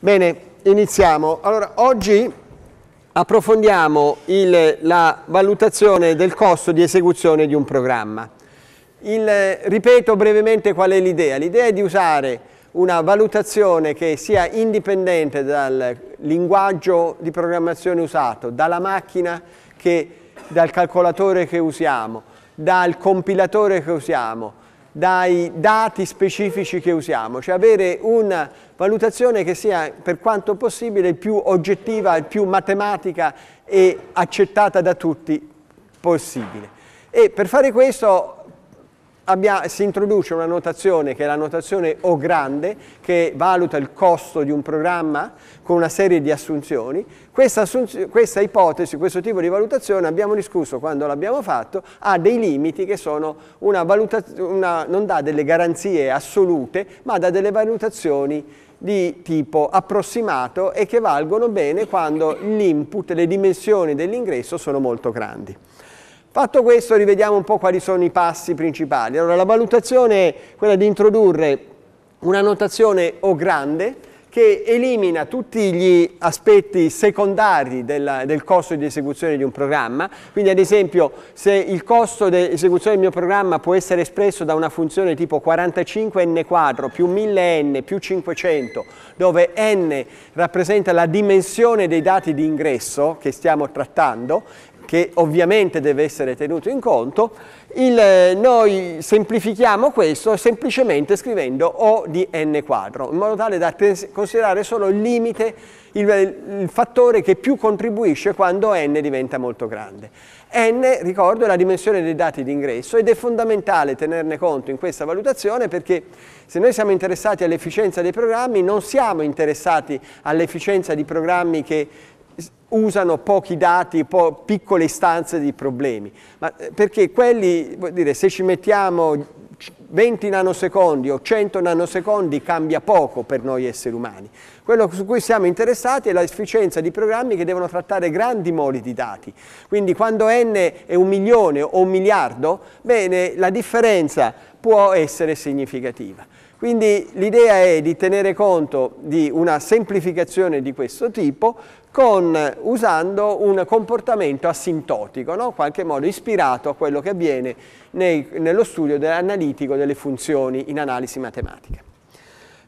Bene, iniziamo. Allora, oggi approfondiamo il, la valutazione del costo di esecuzione di un programma. Il, ripeto brevemente qual è l'idea. L'idea è di usare una valutazione che sia indipendente dal linguaggio di programmazione usato, dalla macchina, che, dal calcolatore che usiamo, dal compilatore che usiamo, dai dati specifici che usiamo, cioè avere una valutazione che sia per quanto possibile più oggettiva, più matematica e accettata da tutti possibile. E per fare questo Abbia, si introduce una notazione che è la notazione O grande che valuta il costo di un programma con una serie di assunzioni. Questa, assunzio, questa ipotesi, questo tipo di valutazione abbiamo discusso quando l'abbiamo fatto, ha dei limiti che sono una una, non dà delle garanzie assolute ma dà delle valutazioni di tipo approssimato e che valgono bene quando l'input, le dimensioni dell'ingresso sono molto grandi. Fatto questo rivediamo un po' quali sono i passi principali. Allora la valutazione è quella di introdurre una notazione O grande che elimina tutti gli aspetti secondari del, del, costo di esecuzione di un programma, quindi ad esempio se il costo di esecuzione del mio programma può essere espresso da una funzione tipo 45n2 più 1000n più 500, dove n rappresenta la dimensione dei dati di ingresso che stiamo trattando che ovviamente deve essere tenuto in conto, il, eh, noi semplifichiamo questo semplicemente scrivendo O di n quadro, in modo tale da considerare solo il limite, il, il fattore che più contribuisce quando n diventa molto grande. n, ricordo, è la dimensione dei dati d'ingresso ed è fondamentale tenerne conto in questa valutazione perché se noi siamo interessati all'efficienza dei programmi non siamo interessati all'efficienza di programmi che usano pochi dati, po piccole istanze di problemi, Ma eh, perché quelli, vuol dire, se ci mettiamo 20 nanosecondi o 100 nanosecondi cambia poco per noi esseri umani. Quello su cui siamo interessati è l'efficienza di programmi che devono trattare grandi moli di dati. Quindi quando n è un milione o un miliardo, bene, la differenza può essere significativa. Quindi l'idea è di tenere conto di una semplificazione di questo tipo con, usando un comportamento asintotico, no? in qualche modo ispirato a quello che avviene nei, nello studio analitico delle funzioni in analisi matematica.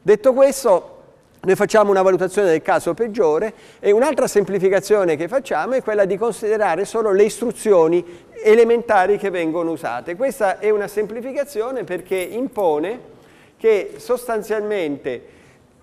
Detto questo, noi facciamo una valutazione del caso peggiore e un'altra semplificazione che facciamo è quella di considerare solo le istruzioni elementari che vengono usate. Questa è una semplificazione perché impone che sostanzialmente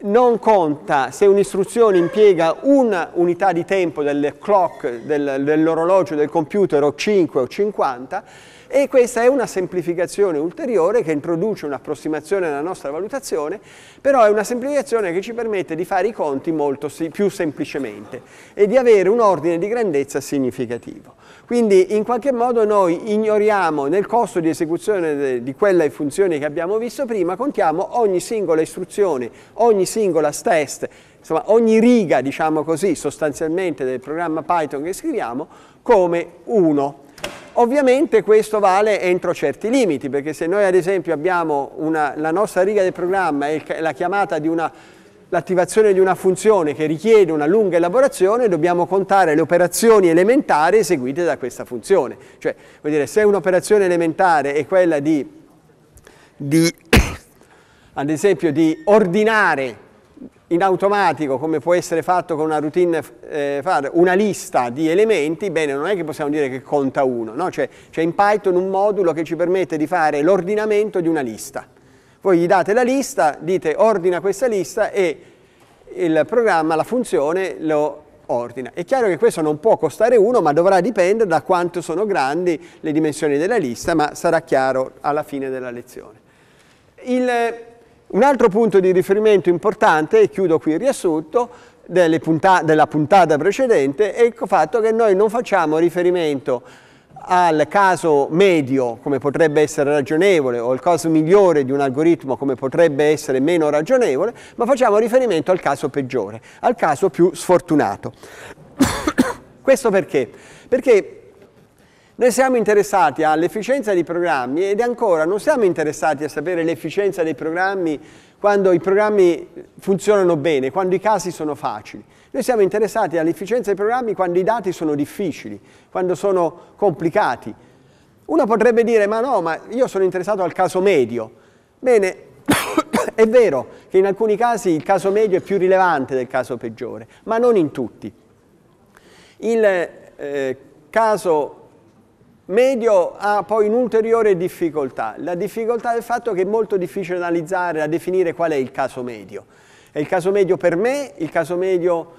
non conta se un'istruzione impiega una unità di tempo del clock, del, dell'orologio, del computer o 5 o 50 e questa è una semplificazione ulteriore che introduce un'approssimazione alla nostra valutazione, però è una semplificazione che ci permette di fare i conti molto più semplicemente e di avere un ordine di grandezza significativo. Quindi in qualche modo noi ignoriamo nel costo di esecuzione di quelle funzioni che abbiamo visto prima, contiamo ogni singola istruzione, ogni singola test, insomma ogni riga, diciamo così, sostanzialmente del programma Python che scriviamo come 1. Ovviamente questo vale entro certi limiti, perché se noi ad esempio abbiamo una, la nostra riga del programma e la chiamata di una l'attivazione di una funzione che richiede una lunga elaborazione, dobbiamo contare le operazioni elementari eseguite da questa funzione. Cioè, vuol dire, se un'operazione elementare è quella di, di, ad esempio, di ordinare in automatico, come può essere fatto con una routine eh, far, una lista di elementi, bene, non è che possiamo dire che conta uno, no? Cioè, c'è in Python un modulo che ci permette di fare l'ordinamento di una lista voi gli date la lista, dite ordina questa lista e il programma, la funzione, lo ordina. È chiaro che questo non può costare uno, ma dovrà dipendere da quanto sono grandi le dimensioni della lista, ma sarà chiaro alla fine della lezione. Il, un altro punto di riferimento importante, e chiudo qui il riassunto, punta, della puntata precedente, è il fatto che noi non facciamo riferimento a al caso medio come potrebbe essere ragionevole o al caso migliore di un algoritmo come potrebbe essere meno ragionevole, ma facciamo riferimento al caso peggiore, al caso più sfortunato. Questo perché? Perché noi siamo interessati all'efficienza dei programmi ed ancora non siamo interessati a sapere l'efficienza dei programmi quando i programmi funzionano bene, quando i casi sono facili. Noi siamo interessati all'efficienza dei programmi quando i dati sono difficili, quando sono complicati. Uno potrebbe dire, ma no, ma io sono interessato al caso medio. Bene, è vero che in alcuni casi il caso medio è più rilevante del caso peggiore, ma non in tutti. Il eh, caso medio ha poi un'ulteriore difficoltà, la difficoltà del fatto che è molto difficile analizzare, a definire qual è il caso medio. È il caso medio per me, il caso medio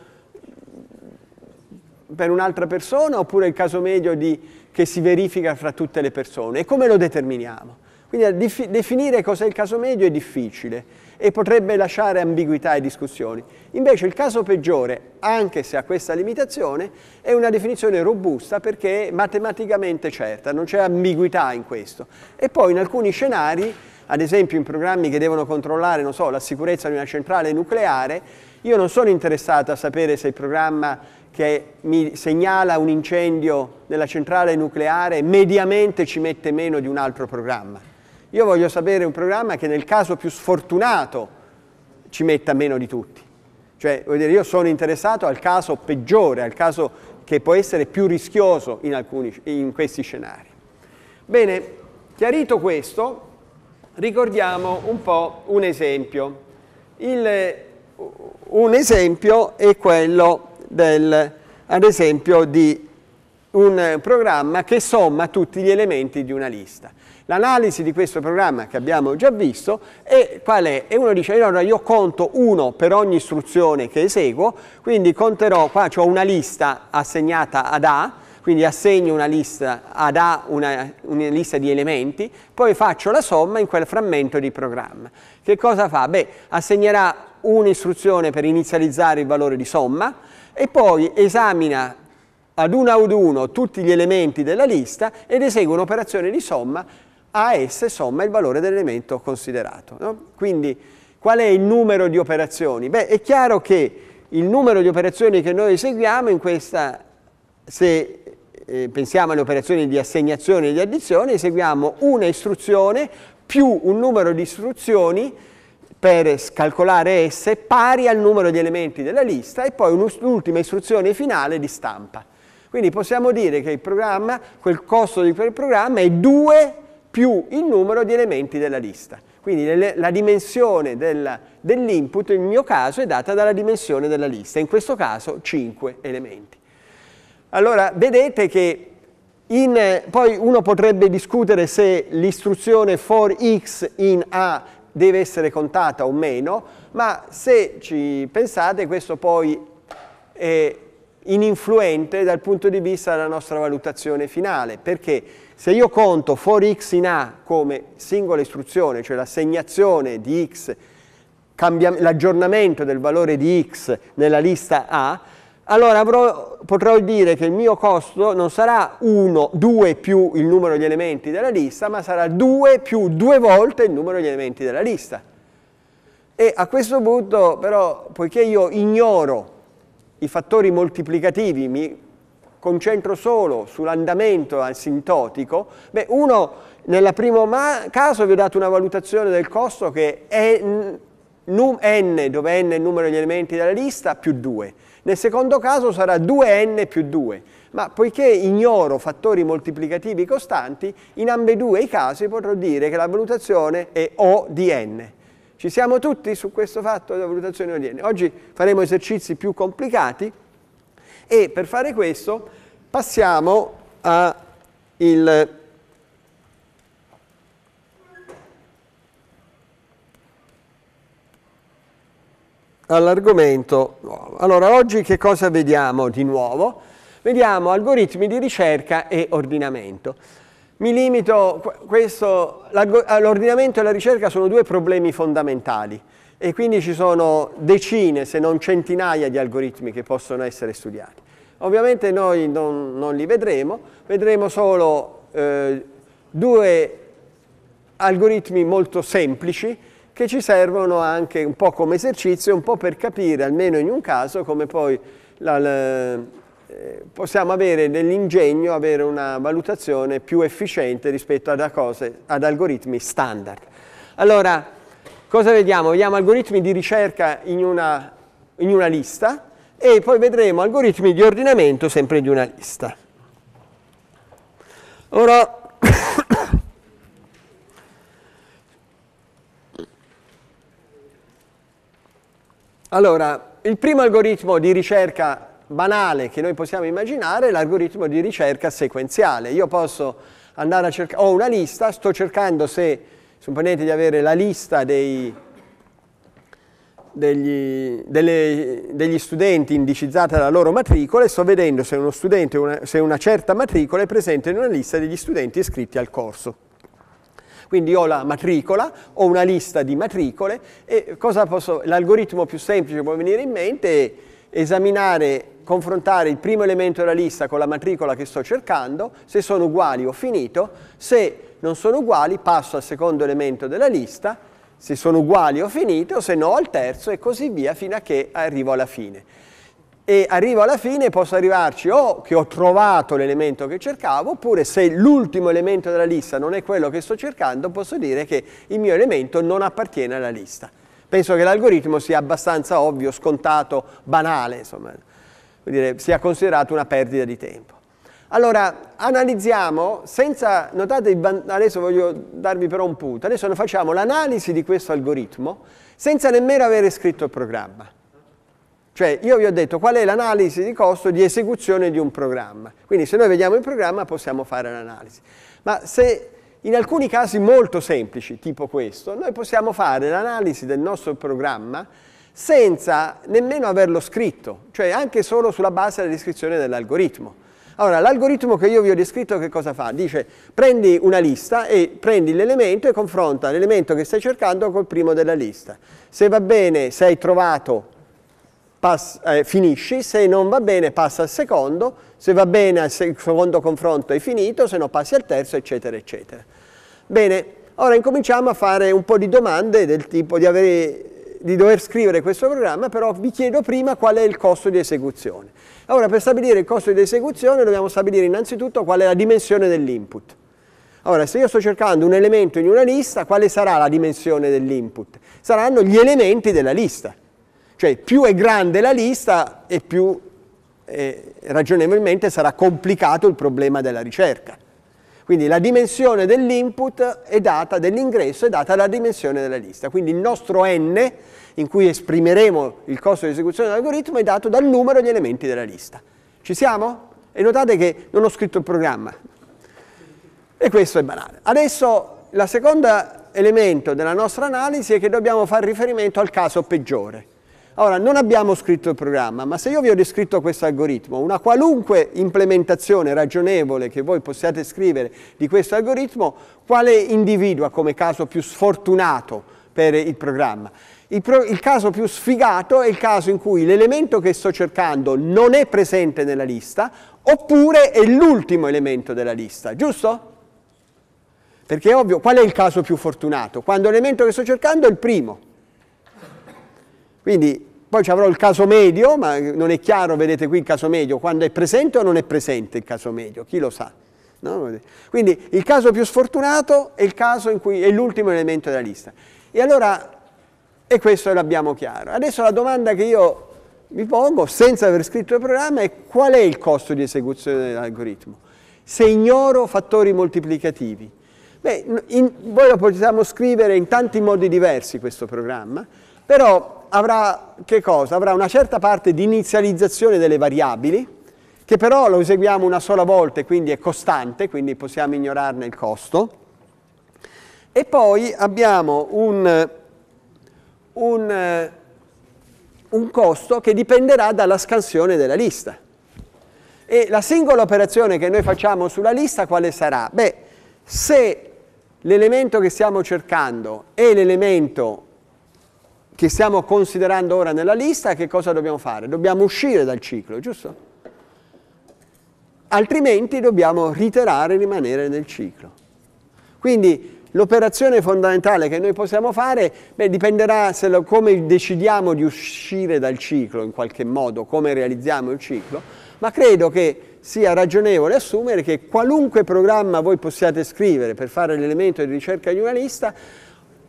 per un'altra persona oppure il caso medio di, che si verifica fra tutte le persone e come lo determiniamo. Quindi eh, definire cos'è il caso medio è difficile e potrebbe lasciare ambiguità e discussioni. Invece il caso peggiore, anche se ha questa limitazione, è una definizione robusta perché è matematicamente certa, non c'è ambiguità in questo. E poi in alcuni scenari ad esempio in programmi che devono controllare so, la sicurezza di una centrale nucleare, io non sono interessato a sapere se il programma che mi segnala un incendio nella centrale nucleare mediamente ci mette meno di un altro programma. Io voglio sapere un programma che nel caso più sfortunato ci metta meno di tutti. Cioè, voglio dire, io sono interessato al caso peggiore, al caso che può essere più rischioso in, alcuni, in questi scenari. Bene, chiarito questo, ricordiamo un po' un esempio. Il, un esempio è quello, del, ad esempio, di un programma che somma tutti gli elementi di una lista. L'analisi di questo programma che abbiamo già visto è qual è? E uno dice, allora io conto uno per ogni istruzione che eseguo, quindi conterò, qua ho una lista assegnata ad A, quindi assegno una lista ad A una, una, lista di elementi, poi faccio la somma in quel frammento di programma. Che cosa fa? Beh, assegnerà un'istruzione per inizializzare il valore di somma e poi esamina ad uno ad uno tutti gli elementi della lista ed esegue un'operazione di somma, a esse somma il valore dell'elemento considerato. No? Quindi qual è il numero di operazioni? Beh, è chiaro che il numero di operazioni che noi eseguiamo in questa se eh, pensiamo alle operazioni di assegnazione e di addizione, eseguiamo una istruzione più un numero di istruzioni per calcolare S pari al numero di elementi della lista e poi un'ultima istruzione finale di stampa. Quindi possiamo dire che il programma, quel costo di quel programma è 2 più il numero di elementi della lista. Quindi la dimensione dell'input dell nel mio caso è data dalla dimensione della lista, in questo caso 5 elementi. Allora, vedete che in, poi uno potrebbe discutere se l'istruzione for x in A deve essere contata o meno, ma se ci pensate questo poi è ininfluente dal punto di vista della nostra valutazione finale, perché se io conto for x in A come singola istruzione, cioè l'assegnazione di x, l'aggiornamento del valore di x nella lista A, allora avrò, potrò dire che il mio costo non sarà 1, 2 più il numero di elementi della lista, ma sarà 2 più 2 volte il numero di elementi della lista. E a questo punto però, poiché io ignoro i fattori moltiplicativi, mi concentro solo sull'andamento asintotico, beh, uno nel primo caso vi ho dato una valutazione del costo che è n, n dove n è il numero di elementi della lista, più 2 nel secondo caso sarà 2n più 2, ma poiché ignoro fattori moltiplicativi costanti, in ambedue i casi potrò dire che la valutazione è O di n. Ci siamo tutti su questo fatto della valutazione O di n. Oggi faremo esercizi più complicati e per fare questo passiamo al all'argomento nuovo. Allora, oggi che cosa vediamo di nuovo? Vediamo algoritmi di ricerca e ordinamento. Mi limito, questo, l'ordinamento e la ricerca sono due problemi fondamentali e quindi ci sono decine, se non centinaia di algoritmi che possono essere studiati. Ovviamente noi non, non li vedremo, vedremo solo eh, due algoritmi molto semplici che ci servono anche un po' come esercizio, un po' per capire, almeno in un caso, come poi la, la, eh, possiamo avere nell'ingegno, avere una valutazione più efficiente rispetto ad, cose, ad algoritmi standard. Allora, cosa vediamo? Vediamo algoritmi di ricerca in una, in una lista e poi vedremo algoritmi di ordinamento sempre di una lista. Ora, Allora, il primo algoritmo di ricerca banale che noi possiamo immaginare è l'algoritmo di ricerca sequenziale. Io posso andare a cercare, ho una lista, sto cercando se, supponete di avere la lista dei, degli, delle, degli, studenti indicizzata dalla loro matricola e sto vedendo se uno studente, una, se una certa matricola è presente in una lista degli studenti iscritti al corso. Quindi ho la matricola, ho una lista di matricole e l'algoritmo più semplice che può venire in mente è esaminare, confrontare il primo elemento della lista con la matricola che sto cercando, se sono uguali ho finito, se non sono uguali passo al secondo elemento della lista, se sono uguali ho finito, se no al terzo e così via fino a che arrivo alla fine e arrivo alla fine posso arrivarci o che ho trovato l'elemento che cercavo oppure se l'ultimo elemento della lista non è quello che sto cercando posso dire che il mio elemento non appartiene alla lista. Penso che l'algoritmo sia abbastanza ovvio, scontato, banale, insomma, dire, sia considerato una perdita di tempo. Allora, analizziamo, senza, notate, adesso voglio darvi però un punto, adesso facciamo l'analisi di questo algoritmo senza nemmeno avere scritto il programma. Cioè io vi ho detto qual è l'analisi di costo di esecuzione di un programma. Quindi se noi vediamo il programma possiamo fare l'analisi. Ma se in alcuni casi molto semplici, tipo questo, noi possiamo fare l'analisi del nostro programma senza nemmeno averlo scritto, cioè anche solo sulla base della descrizione dell'algoritmo. Allora, l'algoritmo che io vi ho descritto che cosa fa? Dice, prendi una lista e prendi l'elemento e confronta l'elemento che stai cercando col primo della lista. Se va bene, se hai trovato eh, finisci, se non va bene passa al secondo, se va bene al secondo confronto è finito, se no passi al terzo, eccetera, eccetera. Bene, ora incominciamo a fare un po' di domande del tipo di, avere, di dover scrivere questo programma, però vi chiedo prima qual è il costo di esecuzione. Allora, per stabilire il costo di esecuzione dobbiamo stabilire innanzitutto qual è la dimensione dell'input. Allora, se io sto cercando un elemento in una lista, quale sarà la dimensione dell'input? Saranno gli elementi della lista. Cioè più è grande la lista e più eh, ragionevolmente sarà complicato il problema della ricerca. Quindi la dimensione dell'input è data, dell'ingresso è data dalla dimensione della lista. Quindi il nostro n, in cui esprimeremo il costo di esecuzione dell'algoritmo, è dato dal numero di elementi della lista. Ci siamo? E notate che non ho scritto il programma. E questo è banale. Adesso il secondo elemento della nostra analisi è che dobbiamo fare riferimento al caso peggiore. Ora, non abbiamo scritto il programma, ma se io vi ho descritto questo algoritmo, una qualunque implementazione ragionevole che voi possiate scrivere di questo algoritmo, quale individua come caso più sfortunato per il programma? Il, pro, il, caso più sfigato è il caso in cui l'elemento che sto cercando non è presente nella lista oppure è l'ultimo elemento della lista, giusto? Perché è ovvio, qual è il caso più fortunato? Quando l'elemento che sto cercando è il primo. Quindi poi ci avrò il caso medio, ma non è chiaro, vedete qui il caso medio, quando è presente o non è presente il caso medio, chi lo sa. No? Quindi il caso più sfortunato è il caso in cui è l'ultimo elemento della lista. E allora, e questo l'abbiamo chiaro. Adesso la domanda che io mi pongo, senza aver scritto il programma, è qual è il costo di esecuzione dell'algoritmo? Se ignoro fattori moltiplicativi. Beh, in, voi lo possiamo scrivere in tanti modi diversi questo programma, però avrà, avrà una certa parte di inizializzazione delle variabili, che però lo eseguiamo una sola volta e quindi è costante, quindi possiamo ignorarne il costo. E poi abbiamo un, un, un costo che dipenderà dalla scansione della lista. E la singola operazione che noi facciamo sulla lista quale sarà? Beh, se l'elemento che stiamo cercando è l'elemento che stiamo considerando ora nella lista, che cosa dobbiamo fare? Dobbiamo uscire dal ciclo, giusto? Altrimenti dobbiamo riterare e rimanere nel ciclo. Quindi L'operazione fondamentale che noi possiamo fare beh, dipenderà lo, come decidiamo di uscire dal ciclo in qualche modo, come realizziamo il ciclo, ma credo che sia ragionevole assumere che qualunque programma voi possiate scrivere per fare l'elemento di ricerca di una lista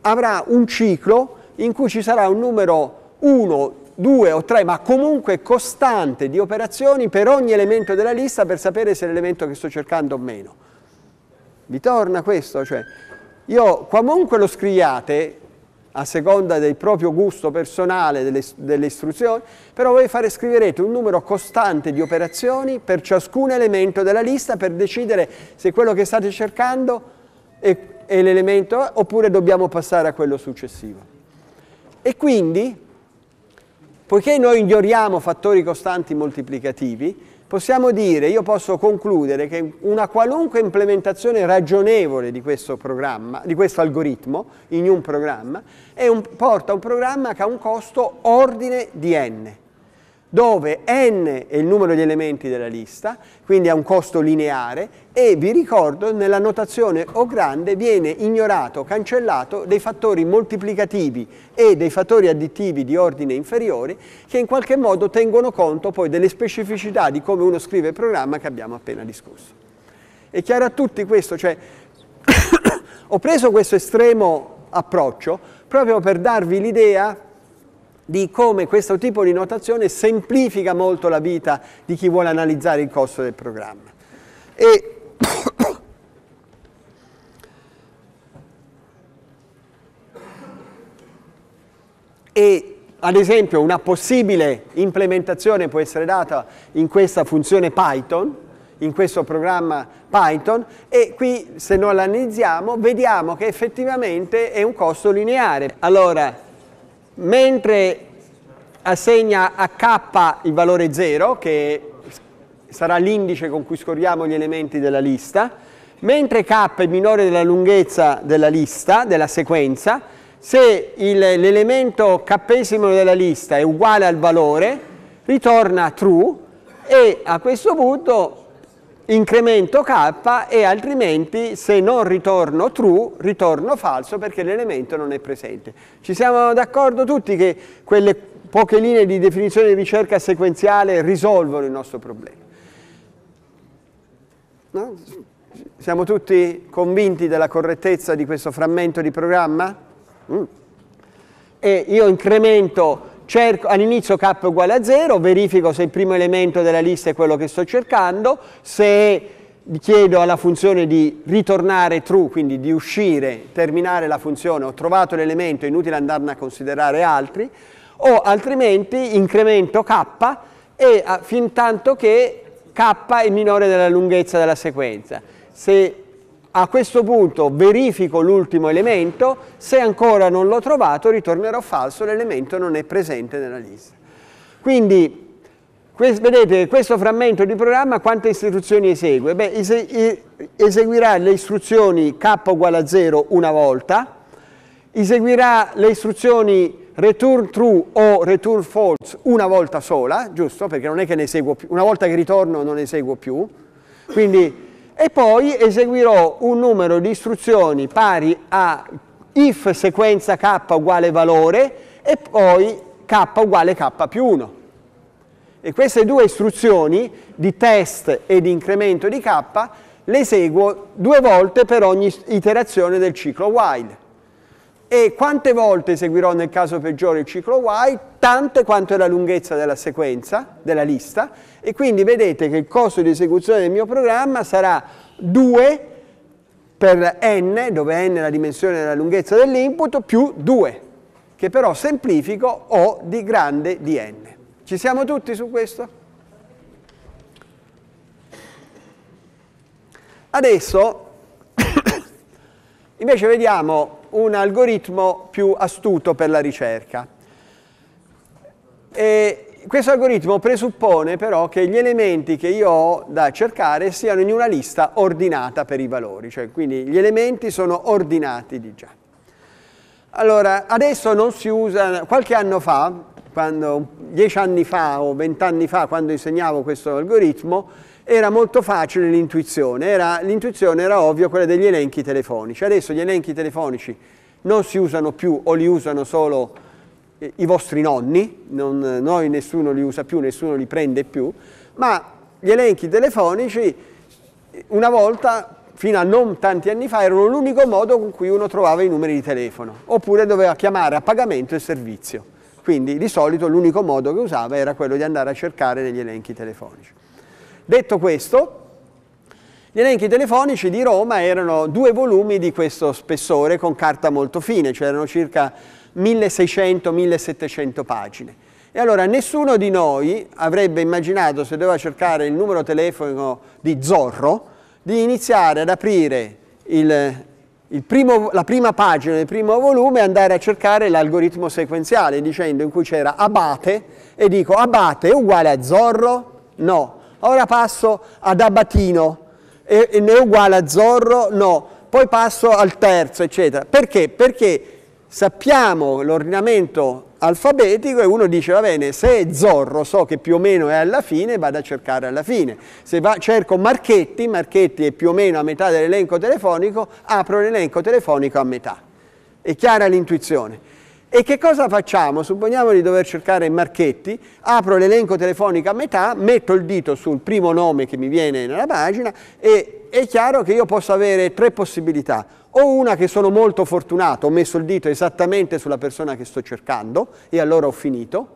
avrà un ciclo in cui ci sarà un numero 1, 2 o 3, ma comunque costante di operazioni per ogni elemento della lista per sapere se è l'elemento che sto cercando o meno. Vi torna questo? Cioè, io, qualunque lo scriviate, a seconda del proprio gusto personale delle, delle istruzioni, però voi fare, scriverete un numero costante di operazioni per ciascun elemento della lista per decidere se quello che state cercando è, è l'elemento oppure dobbiamo passare a quello successivo. E quindi, poiché noi ignoriamo fattori costanti moltiplicativi, possiamo dire, io posso concludere che una qualunque implementazione ragionevole di questo programma, di questo algoritmo in un programma, un, porta un programma che ha un costo ordine di n dove n è il numero di elementi della lista, quindi ha un costo lineare, e vi ricordo nella notazione O grande viene ignorato, cancellato dei fattori moltiplicativi e dei fattori additivi di ordine inferiore che in qualche modo tengono conto poi delle specificità di come uno scrive il programma che abbiamo appena discusso. È chiaro a tutti questo? Cioè, ho preso questo estremo approccio proprio per darvi l'idea di come questo tipo di notazione semplifica molto la vita di chi vuole analizzare il costo del programma. E e ad esempio una possibile implementazione può essere data in questa funzione Python, in questo programma Python e qui se noi l'analizziamo vediamo che effettivamente è un costo lineare. Allora, mentre assegna a k il valore 0, che sarà l'indice con cui scorriamo gli elementi della lista, mentre k è minore della lunghezza della lista, della sequenza, se l'elemento k della lista è uguale al valore, ritorna true e a questo punto incremento k e altrimenti se non ritorno true, ritorno falso perché l'elemento non è presente. Ci siamo d'accordo tutti che quelle poche linee di definizione di ricerca sequenziale risolvono il nostro problema? No? Siamo tutti convinti della correttezza di questo frammento di programma? Mm. E io incremento cerco, all'inizio k uguale a 0, verifico se il primo elemento della lista è quello che sto cercando, se chiedo alla funzione di ritornare true, quindi di uscire, terminare la funzione, ho trovato l'elemento, è inutile andarne a considerare altri, o altrimenti incremento k e fin tanto che k è minore della lunghezza della sequenza. Se a questo punto verifico l'ultimo elemento, se ancora non l'ho trovato ritornerò falso, l'elemento non è presente nella lista. Quindi vedete questo frammento di programma quante istruzioni esegue? Beh, eseguirà le istruzioni k uguale a 0 una volta, eseguirà le istruzioni return true o return false una volta sola, giusto? Perché non è che ne eseguo più, una volta che ritorno non ne eseguo più, quindi e poi eseguirò un numero di istruzioni pari a if sequenza k uguale valore e poi k uguale k più 1. E queste due istruzioni di test e di incremento di k le eseguo due volte per ogni iterazione del ciclo while e quante volte eseguirò nel caso peggiore il ciclo Y, tante quanto è la lunghezza della sequenza, della lista, e quindi vedete che il costo di esecuzione del mio programma sarà 2 per n, dove n è la dimensione della lunghezza dell'input, più 2, che però semplifico O di grande di n. Ci siamo tutti su questo? Adesso invece vediamo un algoritmo più astuto per la ricerca. E questo algoritmo presuppone però che gli elementi che io ho da cercare siano in una lista ordinata per i valori, cioè quindi gli elementi sono ordinati di già. Allora, adesso non si usa, qualche anno fa, quando, dieci anni fa o vent'anni fa, quando insegnavo questo algoritmo, era molto facile l'intuizione, l'intuizione era ovvia quella degli elenchi telefonici. Adesso gli elenchi telefonici non si usano più o li usano solo eh, i vostri nonni, non, noi nessuno li usa più, nessuno li prende più, ma gli elenchi telefonici eh, una volta fino a non tanti anni fa erano l'unico modo con cui uno trovava i numeri di telefono, oppure doveva chiamare a pagamento il servizio. Quindi di solito l'unico modo che usava era quello di andare a cercare negli elenchi telefonici. Detto questo, gli elenchi telefonici di Roma erano due volumi di questo spessore con carta molto fine, cioè erano circa 1600-1700 pagine. E allora nessuno di noi avrebbe immaginato, se doveva cercare il numero telefonico di Zorro, di iniziare ad aprire il, il primo, la prima pagina del primo volume e andare a cercare l'algoritmo sequenziale, dicendo in cui c'era abate, e dico abate è uguale a Zorro? No. Ora passo ad Abatino, e, e ne è uguale a Zorro? No. Poi passo al terzo, eccetera. Perché? Perché sappiamo l'ordinamento alfabetico e uno dice va bene se è Zorro so che più o meno è alla fine vado a cercare alla fine se va, cerco Marchetti Marchetti è più o meno a metà dell'elenco telefonico apro l'elenco telefonico a metà è chiara l'intuizione e che cosa facciamo? Supponiamo di dover cercare Marchetti, apro l'elenco telefonico a metà, metto il dito sul primo nome che mi viene nella pagina e è chiaro che io posso avere tre possibilità. O una che sono molto fortunato, ho messo il dito esattamente sulla persona che sto cercando e allora ho finito,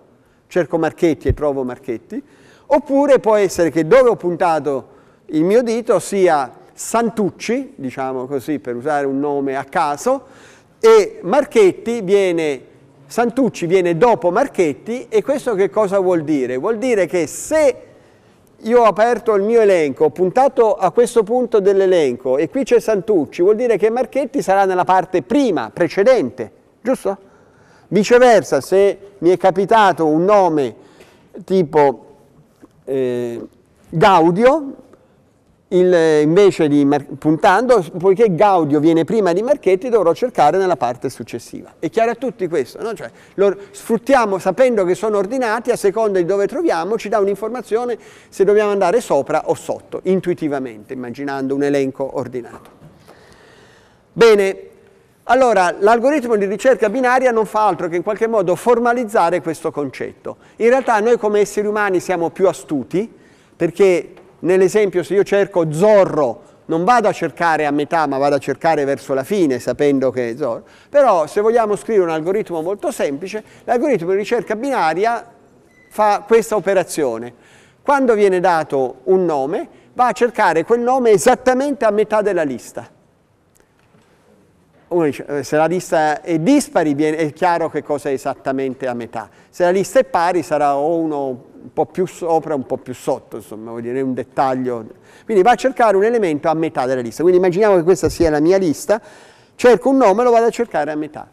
cerco Marchetti e trovo Marchetti. Oppure può essere che dove ho puntato il mio dito sia Santucci, diciamo così per usare un nome a caso, e Marchetti viene, Santucci viene dopo Marchetti e questo che cosa vuol dire? Vuol dire che se io ho aperto il mio elenco, ho puntato a questo punto dell'elenco e qui c'è Santucci, vuol dire che Marchetti sarà nella parte prima, precedente, giusto? Viceversa, se mi è capitato un nome tipo eh, Gaudio, il, eh, invece di puntando, poiché Gaudio viene prima di Marchetti, dovrò cercare nella parte successiva. È chiaro a tutti questo, no? cioè, lo sfruttiamo sapendo che sono ordinati a seconda di dove troviamo, ci dà un'informazione se dobbiamo andare sopra o sotto, intuitivamente, immaginando un elenco ordinato. Bene, allora, l'algoritmo di ricerca binaria non fa altro che in qualche modo formalizzare questo concetto. In realtà noi come esseri umani siamo più astuti perché Nell'esempio se io cerco Zorro, non vado a cercare a metà ma vado a cercare verso la fine sapendo che è Zorro. Però se vogliamo scrivere un algoritmo molto semplice, l'algoritmo di ricerca binaria fa questa operazione. Quando viene dato un nome, va a cercare quel nome esattamente a metà della lista eh, se la lista è dispari è chiaro che cosa è esattamente a metà, se la lista è pari sarà o uno un po' più sopra o un po' più sotto, insomma, vuol dire un dettaglio. Quindi va a cercare un elemento a metà della lista, quindi immaginiamo che questa sia la mia lista, cerco un nome e lo vado a cercare a metà.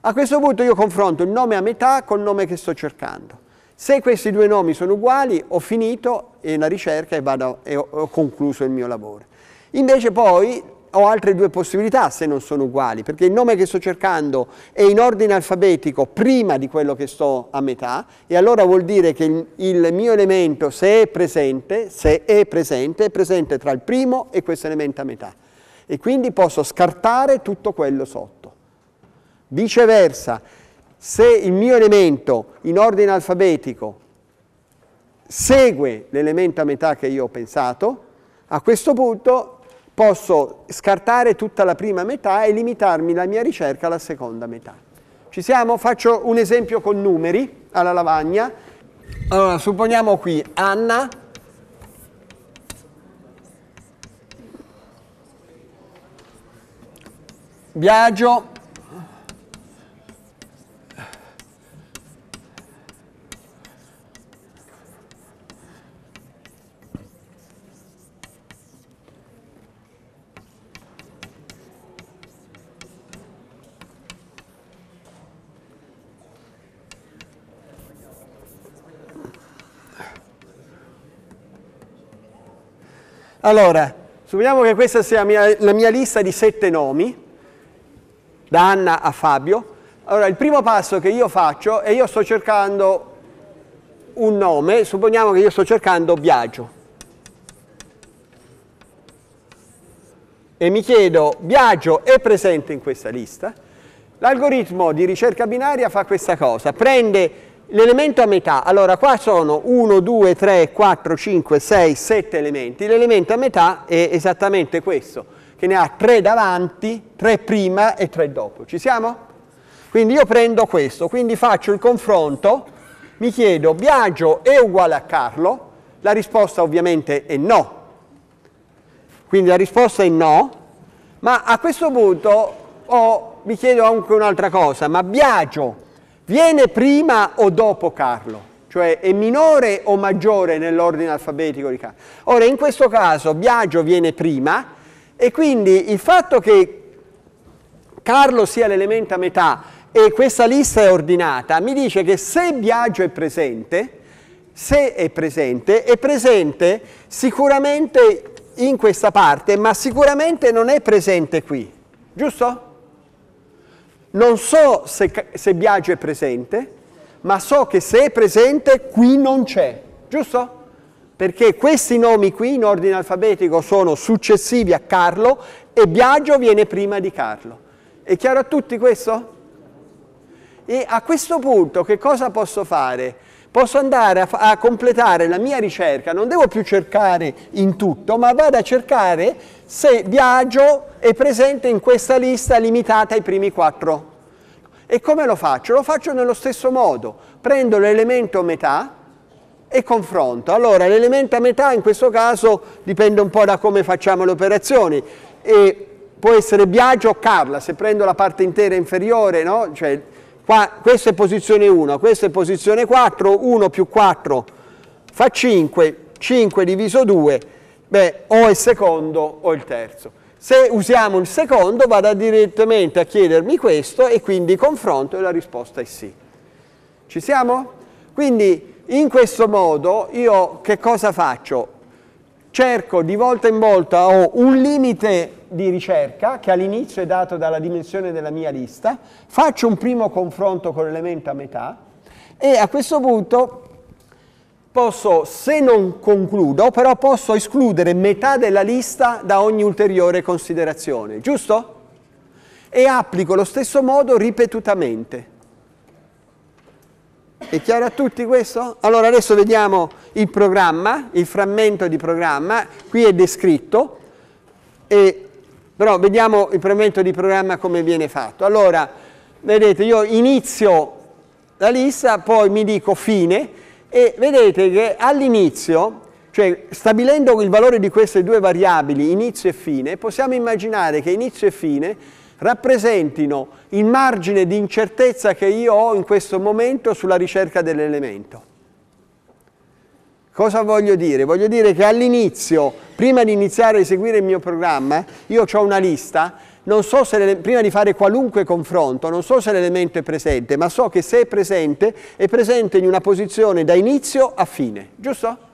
A questo punto io confronto il nome a metà col nome che sto cercando. Se questi due nomi sono uguali, ho finito la ricerca e, vado, e ho concluso il mio lavoro. Invece poi ho altre due possibilità se non sono uguali, perché il nome che sto cercando è in ordine alfabetico prima di quello che sto a metà e allora vuol dire che il, il mio elemento se è presente, se è presente, è presente tra il primo e questo elemento a metà e quindi posso scartare tutto quello sotto. Viceversa, se il mio elemento in ordine alfabetico segue l'elemento a metà che io ho pensato, a questo punto posso scartare tutta la prima metà e limitarmi la mia ricerca alla seconda metà. Ci siamo? Faccio un esempio con numeri alla lavagna. Allora, supponiamo qui Anna Biagio Allora, supponiamo che questa sia la mia, la mia lista di sette nomi, da Anna a Fabio. Allora, il primo passo che io faccio è io sto cercando un nome, supponiamo che io sto cercando Biagio. E mi chiedo, Biagio è presente in questa lista? L'algoritmo di ricerca binaria fa questa cosa, prende L'elemento a metà, allora qua sono 1, 2, 3, 4, 5, 6, 7 elementi, l'elemento a metà è esattamente questo, che ne ha 3 davanti, 3 prima e 3 dopo, ci siamo? Quindi io prendo questo, quindi faccio il confronto, mi chiedo Biagio è uguale a Carlo? La risposta ovviamente è no, quindi la risposta è no, ma a questo punto oh, mi chiedo anche un'altra cosa, ma Biagio viene prima o dopo Carlo? Cioè è minore o maggiore nell'ordine alfabetico di Carlo? Ora, in questo caso Biagio viene prima e quindi il fatto che Carlo sia l'elemento a metà e questa lista è ordinata, mi dice che se Biagio è presente, se è presente, è presente sicuramente in questa parte, ma sicuramente non è presente qui, giusto? non so se, se Biagio è presente, ma so che se è presente qui non c'è, giusto? Perché questi nomi qui in ordine alfabetico sono successivi a Carlo e Biagio viene prima di Carlo. È chiaro a tutti questo? E a questo punto che cosa posso fare? posso andare a, a, completare la mia ricerca, non devo più cercare in tutto, ma vado a cercare se Biagio è presente in questa lista limitata ai primi quattro. E come lo faccio? Lo faccio nello stesso modo, prendo l'elemento metà e confronto. Allora l'elemento metà in questo caso dipende un po' da come facciamo le operazioni. E può essere Biagio o Carla, se prendo la parte intera inferiore, no? cioè, Qua, questa è posizione 1, questa è posizione 4, 1 più 4 fa 5, 5 diviso 2, beh, o è il secondo o il terzo. Se usiamo il secondo vado direttamente a chiedermi questo e quindi confronto e la risposta è sì. Ci siamo? Quindi in questo modo io che cosa faccio? cerco di volta in volta ho un limite di ricerca che all'inizio è dato dalla dimensione della mia lista, faccio un primo confronto con l'elemento a metà e a questo punto posso, se non concludo, però posso escludere metà della lista da ogni ulteriore considerazione, giusto? E applico lo stesso modo ripetutamente. È chiaro a tutti questo? Allora adesso vediamo il programma, il frammento di programma, qui è descritto, e, però vediamo il frammento di programma come viene fatto. Allora, vedete, io inizio la lista, poi mi dico fine, e vedete che all'inizio, cioè stabilendo il valore di queste due variabili, inizio e fine, possiamo immaginare che inizio e fine rappresentino il margine di incertezza che io ho in questo momento sulla ricerca dell'elemento. Cosa voglio dire? Voglio dire che all'inizio, prima di iniziare a eseguire il mio programma, io ho una lista, so prima di fare qualunque confronto, non so se l'elemento è presente, ma so che se è presente, è presente in una posizione da inizio a fine, giusto?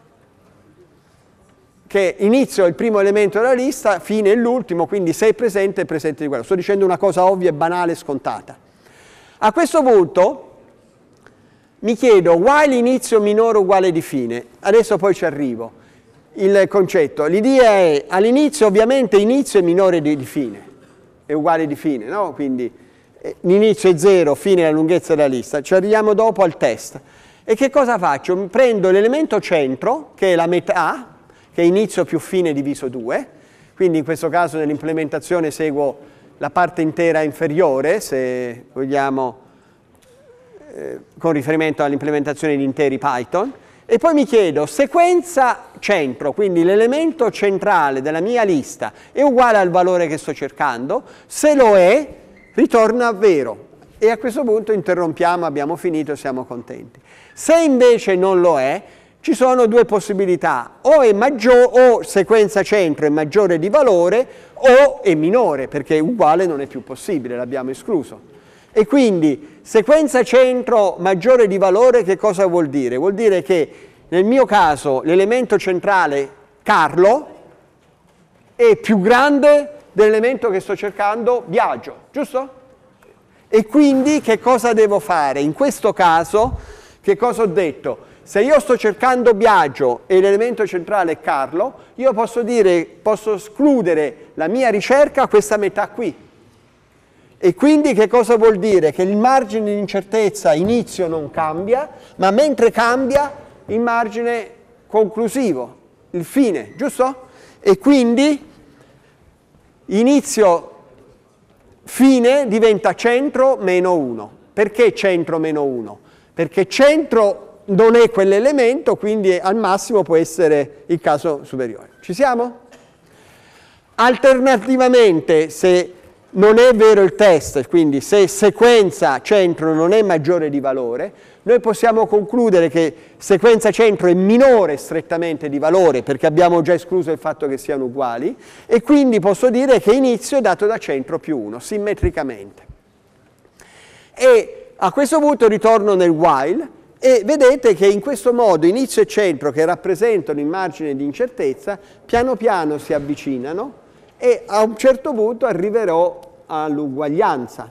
che inizio è il primo elemento della lista, fine è l'ultimo, quindi se è presente è presente di quello. Sto dicendo una cosa ovvia, banale, e scontata. A questo punto mi chiedo while inizio minore uguale di fine, adesso poi ci arrivo, il concetto. L'idea è all'inizio ovviamente inizio è minore di, di, fine, è uguale di fine, no? Quindi eh, l'inizio è zero, fine è la lunghezza della lista, ci arriviamo dopo al test. E che cosa faccio? Prendo l'elemento centro, che è la metà, che è inizio più fine diviso 2, quindi in questo caso nell'implementazione seguo la parte intera inferiore, se vogliamo, eh, con riferimento all'implementazione di interi Python, e poi mi chiedo, sequenza centro, quindi l'elemento centrale della mia lista è uguale al valore che sto cercando? Se lo è, ritorna a vero. E a questo punto interrompiamo, abbiamo finito, siamo contenti. Se invece non lo è, ci sono due possibilità, o, è maggiore, o sequenza centro è maggiore di valore o è minore, perché uguale non è più possibile, l'abbiamo escluso. E quindi sequenza centro maggiore di valore che cosa vuol dire? Vuol dire che nel mio caso l'elemento centrale Carlo è più grande dell'elemento che sto cercando Biagio, giusto? E quindi che cosa devo fare? In questo caso che cosa ho detto? se io sto cercando Biagio e l'elemento centrale è Carlo, io posso, dire, posso escludere la mia ricerca a questa metà qui. E quindi che cosa vuol dire? Che il margine di incertezza inizio non cambia, ma mentre cambia il margine conclusivo, il fine, giusto? E quindi inizio fine diventa centro meno 1. Perché centro meno 1? Perché centro non è quell'elemento, quindi al massimo può essere il caso superiore. Ci siamo? Alternativamente, se non è vero il test, quindi se sequenza centro non è maggiore di valore, noi possiamo concludere che sequenza centro è minore strettamente di valore perché abbiamo già escluso il fatto che siano uguali e quindi posso dire che inizio è dato da centro più 1, simmetricamente. E a questo punto ritorno nel while e vedete che in questo modo inizio e centro, che rappresentano il margine di incertezza, piano piano si avvicinano e a un certo punto arriverò all'uguaglianza.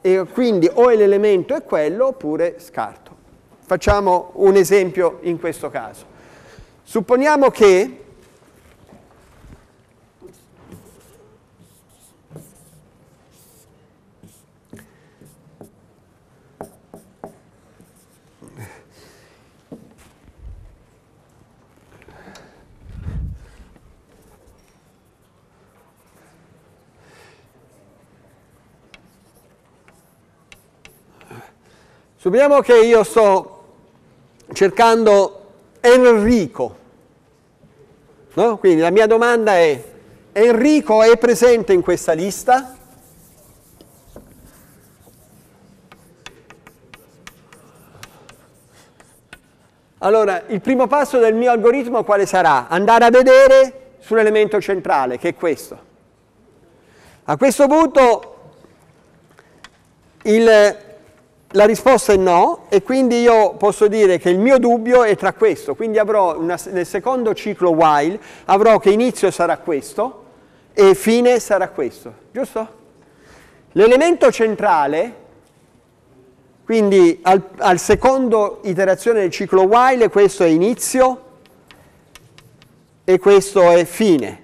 E quindi o l'elemento è quello oppure scarto. Facciamo un esempio in questo caso. Supponiamo che Supponiamo che io sto cercando Enrico, no? quindi la mia domanda è Enrico è presente in questa lista? Allora, il primo passo del mio algoritmo quale sarà? Andare a vedere sull'elemento centrale, che è questo. A questo punto il, la risposta è no e quindi io posso dire che il mio dubbio è tra questo, quindi una, nel secondo ciclo while avrò che inizio sarà questo e fine sarà questo, giusto? L'elemento centrale, quindi al, al, secondo iterazione del ciclo while, questo è inizio e questo è fine.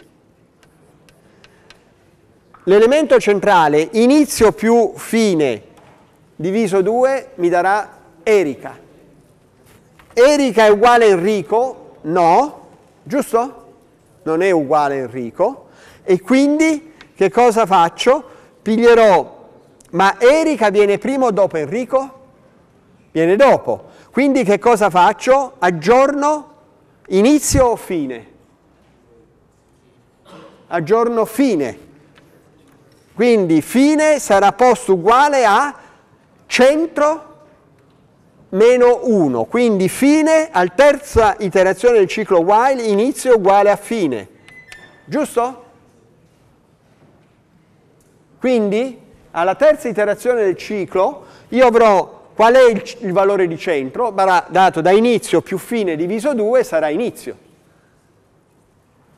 L'elemento centrale, inizio più fine, diviso 2 mi darà Erika. Erika è uguale a Enrico? No, giusto? Non è uguale a Enrico. E quindi che cosa faccio? Piglierò, ma Erika viene prima o dopo Enrico? Viene dopo. Quindi che cosa faccio? Aggiorno inizio o fine? Aggiorno fine. Quindi fine sarà posto uguale a centro meno 1, quindi fine al terza iterazione del ciclo while, inizio uguale a fine, giusto? Quindi alla terza iterazione del ciclo io avrò qual è il, il valore di centro, dato da inizio più fine diviso 2 sarà inizio,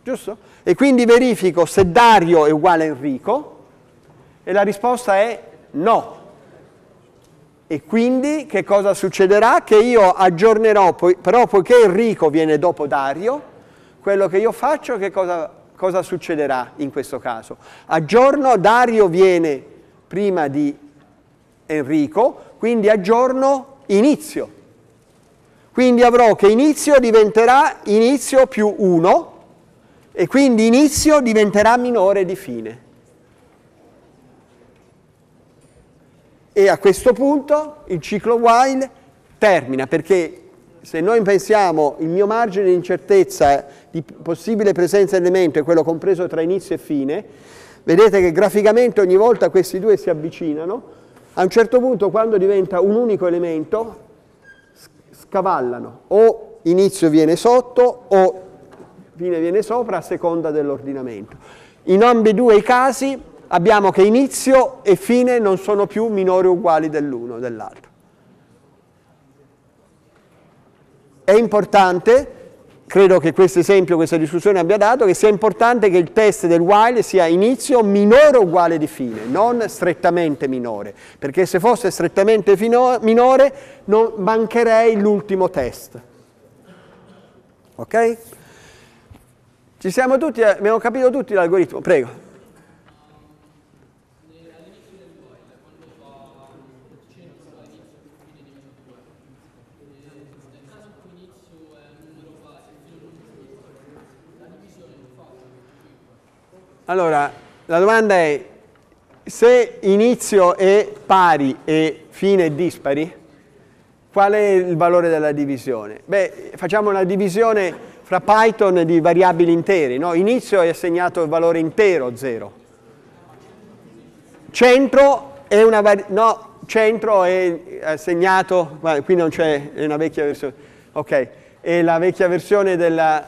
giusto? E quindi verifico se Dario è uguale a Enrico e la risposta è no. E quindi che cosa succederà? Che io aggiornerò, però poiché Enrico viene dopo Dario, quello che io faccio che cosa, cosa succederà in questo caso? Aggiorno, Dario viene prima di Enrico, quindi aggiorno inizio. Quindi avrò che inizio diventerà inizio più 1 e quindi inizio diventerà minore di fine. e a questo punto il ciclo while termina perché se noi pensiamo il mio margine di incertezza di possibile presenza di elemento è quello compreso tra inizio e fine, vedete che graficamente ogni volta questi due si avvicinano, a un certo punto quando diventa un unico elemento scavallano, o inizio viene sotto o fine viene sopra a seconda dell'ordinamento. In ambedue i casi abbiamo che inizio e fine non sono più minori o uguali dell'uno o dell'altro. È importante, credo che questo esempio, questa discussione abbia dato, che sia importante che il test del while sia inizio minore o uguale di fine, non strettamente minore, perché se fosse strettamente minore non mancherei l'ultimo test. Ok? Ci siamo tutti, eh, abbiamo capito tutti l'algoritmo, prego. Allora, la domanda è se inizio è pari e fine è dispari, qual è il valore della divisione? Beh, facciamo una divisione fra Python di variabili interi, no? Inizio è assegnato il valore intero 0. Centro è una no, centro è assegnato, qui non c'è, è una vecchia versione, ok, è la vecchia versione della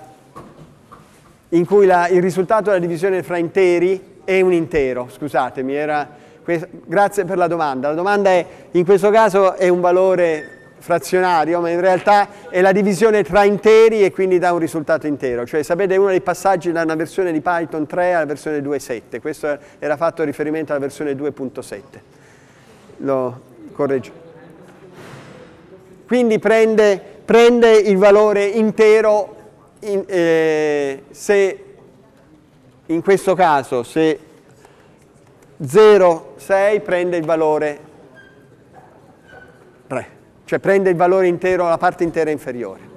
in cui la, il risultato è la divisione fra interi è un intero, scusatemi, era, questa, grazie per la domanda. La domanda è, in questo caso è un valore frazionario, ma in realtà è la divisione tra interi e quindi dà un risultato intero. Cioè sapete è uno dei passaggi da una versione di Python 3 alla versione 2.7, questo era fatto riferimento alla versione 2.7. Lo correggo. Quindi prende, prende il valore intero in, eh, se in questo caso se 0,6 prende il valore 3, cioè prende il valore intero, la parte intera inferiore.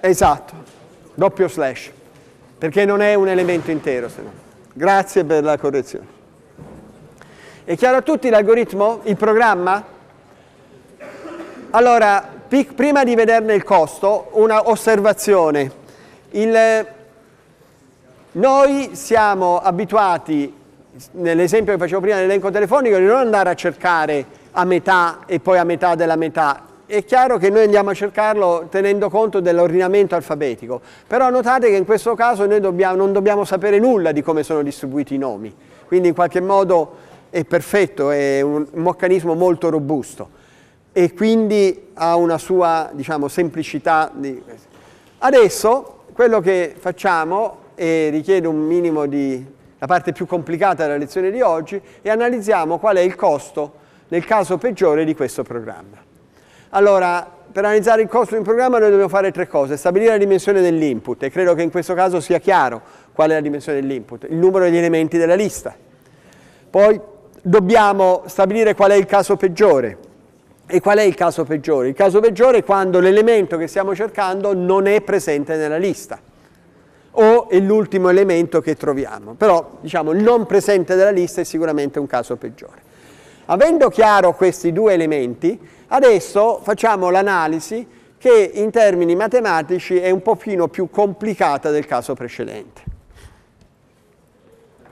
Esatto, doppio slash, perché non è un elemento intero se no. Grazie per la correzione. È chiaro a tutti l'algoritmo, il programma? Allora, prima di vederne il costo, una osservazione. Il, noi siamo abituati, nell'esempio che facevo prima nell'elenco telefonico, di non andare a cercare a metà e poi a metà della metà. È chiaro che noi andiamo a cercarlo tenendo conto dell'ordinamento alfabetico, però notate che in questo caso noi dobbiamo, non dobbiamo sapere nulla di come sono distribuiti i nomi, quindi in qualche modo è perfetto, è un meccanismo molto robusto e quindi ha una sua diciamo, semplicità. Di... Adesso quello che facciamo, e richiede un minimo di... la parte più complicata della lezione di oggi, è analizziamo qual è il costo, nel caso peggiore, di questo programma. Allora, per analizzare il costo di un programma noi dobbiamo fare tre cose, stabilire la dimensione dell'input, e credo che in questo caso sia chiaro qual è la dimensione dell'input, il numero degli elementi della lista. Poi dobbiamo stabilire qual è il caso peggiore, e qual è il caso peggiore? Il caso peggiore è quando l'elemento che stiamo cercando non è presente nella lista o è l'ultimo elemento che troviamo. Però, diciamo, il non presente nella lista è sicuramente un caso peggiore. Avendo chiaro questi due elementi, adesso facciamo l'analisi che in termini matematici è un pochino più complicata del caso precedente.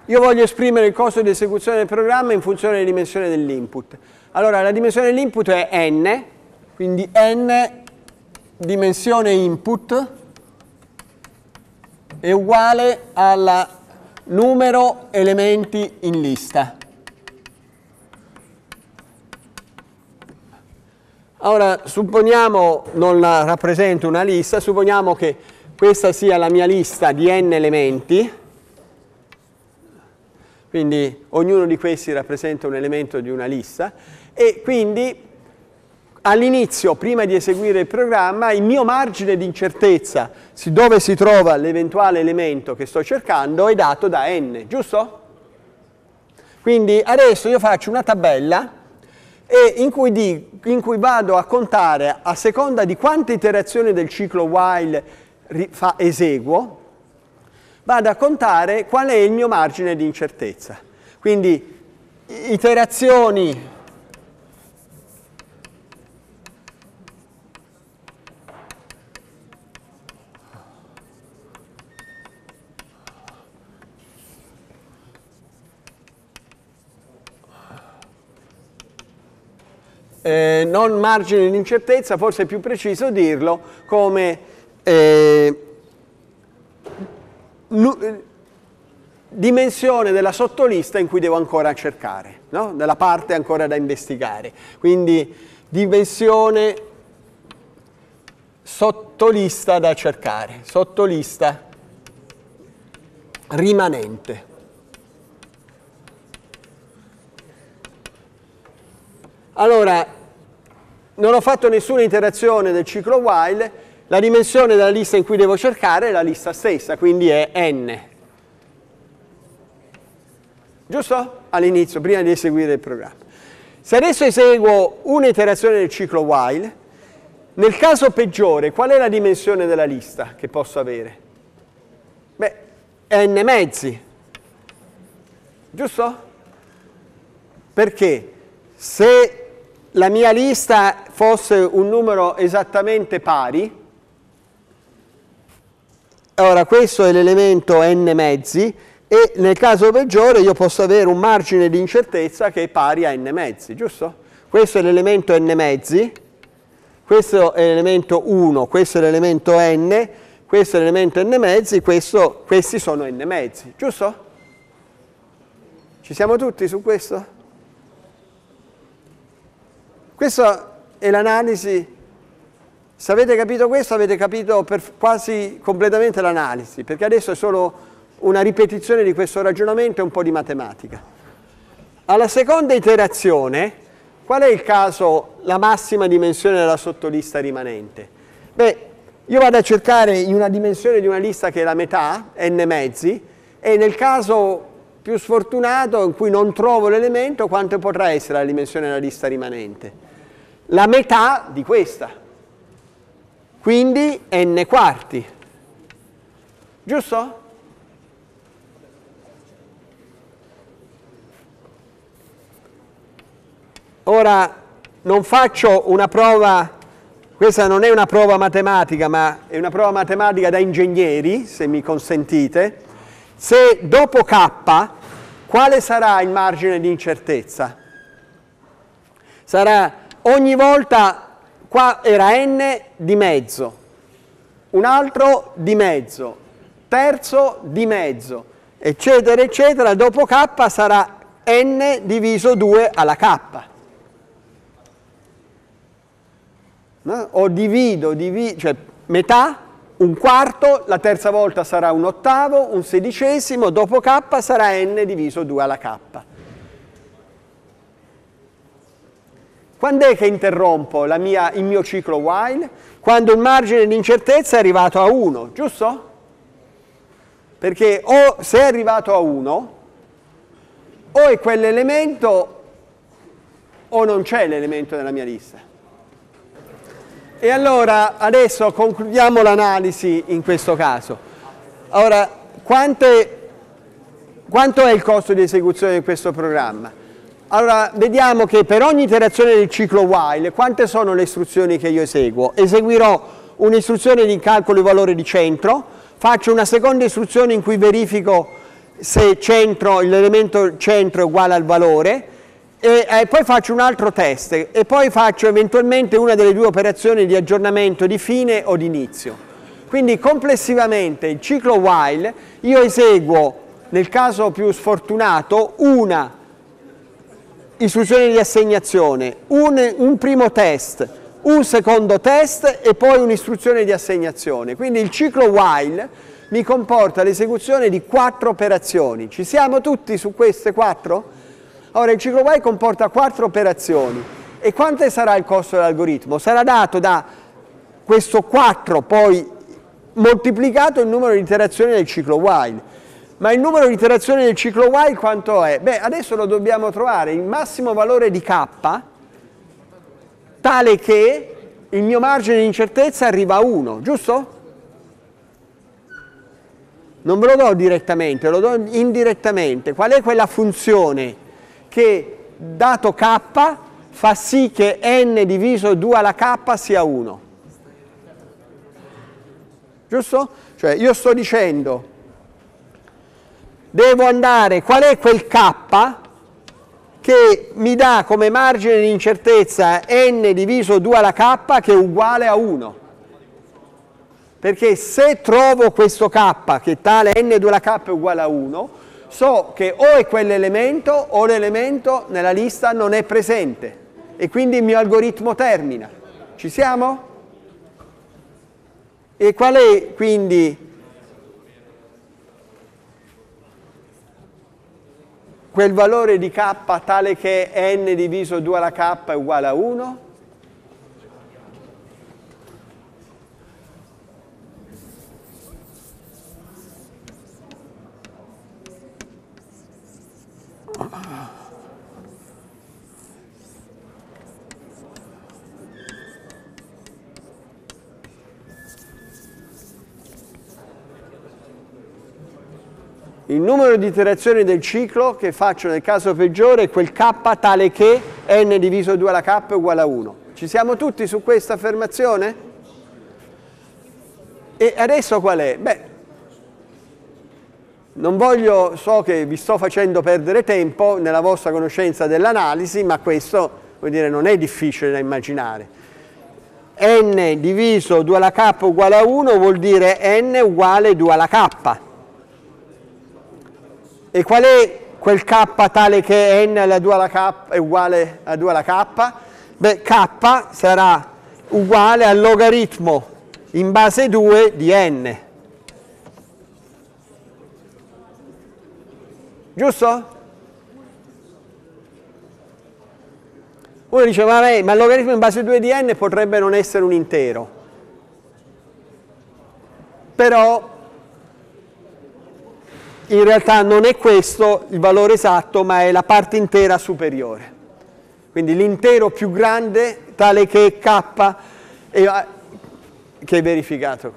Io voglio esprimere il costo di esecuzione del programma in funzione della dimensione dell'input. Allora, la dimensione dell'input è n, quindi n dimensione input è uguale al numero elementi in lista. Ora, supponiamo, non rappresento una lista, supponiamo che questa sia la mia lista di n elementi, quindi ognuno di questi rappresenta un elemento di una lista, e quindi all'inizio, prima di eseguire il programma, il mio margine di incertezza, dove si trova l'eventuale elemento che sto cercando, è dato da n, giusto? Quindi adesso io faccio una tabella in cui, di, in cui vado a contare a seconda di quante iterazioni del ciclo while fa, eseguo, vado a contare qual è il mio margine di incertezza. Quindi iterazioni eh, non margine di incertezza, forse è più preciso dirlo come eh, eh, dimensione della sottolista in cui devo ancora cercare, no? della parte ancora da investigare. Quindi dimensione sottolista da cercare, sottolista rimanente. Allora, non ho fatto nessuna interazione del ciclo while, la dimensione della lista in cui devo cercare è la lista stessa, quindi è n. Giusto? All'inizio, prima di eseguire il programma. Se adesso eseguo un'iterazione del ciclo while, nel caso peggiore, qual è la dimensione della lista che posso avere? Beh, n mezzi. Giusto? Perché se la mia lista fosse un numero esattamente pari, allora questo è l'elemento n mezzi e nel caso peggiore io posso avere un margine di incertezza che è pari a n mezzi, giusto? Questo è l'elemento n mezzi, questo è l'elemento 1, questo è l'elemento n, questo è l'elemento n mezzi, questo, questi sono n mezzi, giusto? Ci siamo tutti su questo? Questa è l'analisi. Se avete capito questo avete capito quasi completamente l'analisi, perché adesso è solo una ripetizione di questo ragionamento e un po' di matematica. Alla seconda iterazione, qual è il caso, la massima dimensione della sottolista rimanente? Beh, io vado a cercare in una dimensione di una lista che è la metà, n mezzi, e nel caso più sfortunato in cui non trovo l'elemento, quanto potrà essere la dimensione della lista rimanente? la metà di questa, quindi n quarti, giusto? Ora non faccio una prova, questa non è una prova matematica, ma è una prova matematica da ingegneri, se mi consentite, se dopo k quale sarà il margine di incertezza? Sarà ogni volta qua era n di mezzo, un altro di mezzo, terzo di mezzo, eccetera, eccetera, dopo k sarà n diviso 2 alla k. No? O divido, divido, cioè metà, un quarto, la terza volta sarà un ottavo, un sedicesimo, dopo k sarà n diviso 2 alla k. Quando è che interrompo mia, il mio ciclo while? Quando il margine di incertezza è arrivato a 1, giusto? Perché o se è arrivato a 1, o è quell'elemento o non c'è l'elemento nella mia lista. E allora adesso concludiamo l'analisi in questo caso. Allora, quante, quanto è il costo di esecuzione di questo programma? Allora, vediamo che per ogni iterazione del ciclo while, quante sono le istruzioni che io eseguo? Eseguirò un'istruzione di calcolo di valore di centro, faccio una seconda istruzione in cui verifico se l'elemento centro è uguale al valore, e, eh, poi faccio un altro test e poi faccio eventualmente una delle due operazioni di aggiornamento di fine o di inizio. Quindi complessivamente il ciclo while io eseguo, nel caso più sfortunato, una istruzioni di assegnazione, un, un primo test, un secondo test e poi un'istruzione di assegnazione. Quindi il ciclo while mi comporta l'esecuzione di quattro operazioni. Ci siamo tutti su queste quattro? Ora il ciclo while comporta quattro operazioni. E quanto sarà il costo dell'algoritmo? Sarà dato da questo 4 poi moltiplicato il numero di interazioni del ciclo while. Ma il numero di iterazioni del ciclo Y quanto è? Beh, adesso lo dobbiamo trovare, il massimo valore di K, tale che il mio margine di incertezza arriva a 1, giusto? Non ve lo do direttamente, lo do indirettamente. Qual è quella funzione che, dato K, fa sì che n diviso 2 alla K sia 1? Giusto? Cioè, io sto dicendo devo andare, qual è quel K che mi dà come margine di incertezza n diviso 2 alla K che è uguale a 1. Perché se trovo questo K, che tale n2 alla K è uguale a 1, so che o è quell'elemento o l'elemento nella lista non è presente e quindi il mio algoritmo termina. Ci siamo? E qual è quindi quel valore di k tale che n diviso 2 alla k è uguale a 1? il numero di iterazioni del ciclo che faccio nel caso peggiore è quel k tale che n diviso 2 alla k è uguale a 1. Ci siamo tutti su questa affermazione? E adesso qual è? Beh, non voglio, so che vi sto facendo perdere tempo nella vostra conoscenza dell'analisi, ma questo vuol dire, non è difficile da immaginare. n diviso 2 alla k uguale a 1 vuol dire n uguale 2 alla k e qual è quel k tale che n alla 2 alla k è uguale a 2 alla k? Beh, k sarà uguale al logaritmo in base 2 di n. Giusto? Uno dice, vabbè, ma il logaritmo in base 2 di n potrebbe non essere un intero. Però in realtà non è questo il valore esatto, ma è la parte intera superiore. Quindi l'intero più grande, tale che è K, è, ah, che è verificato.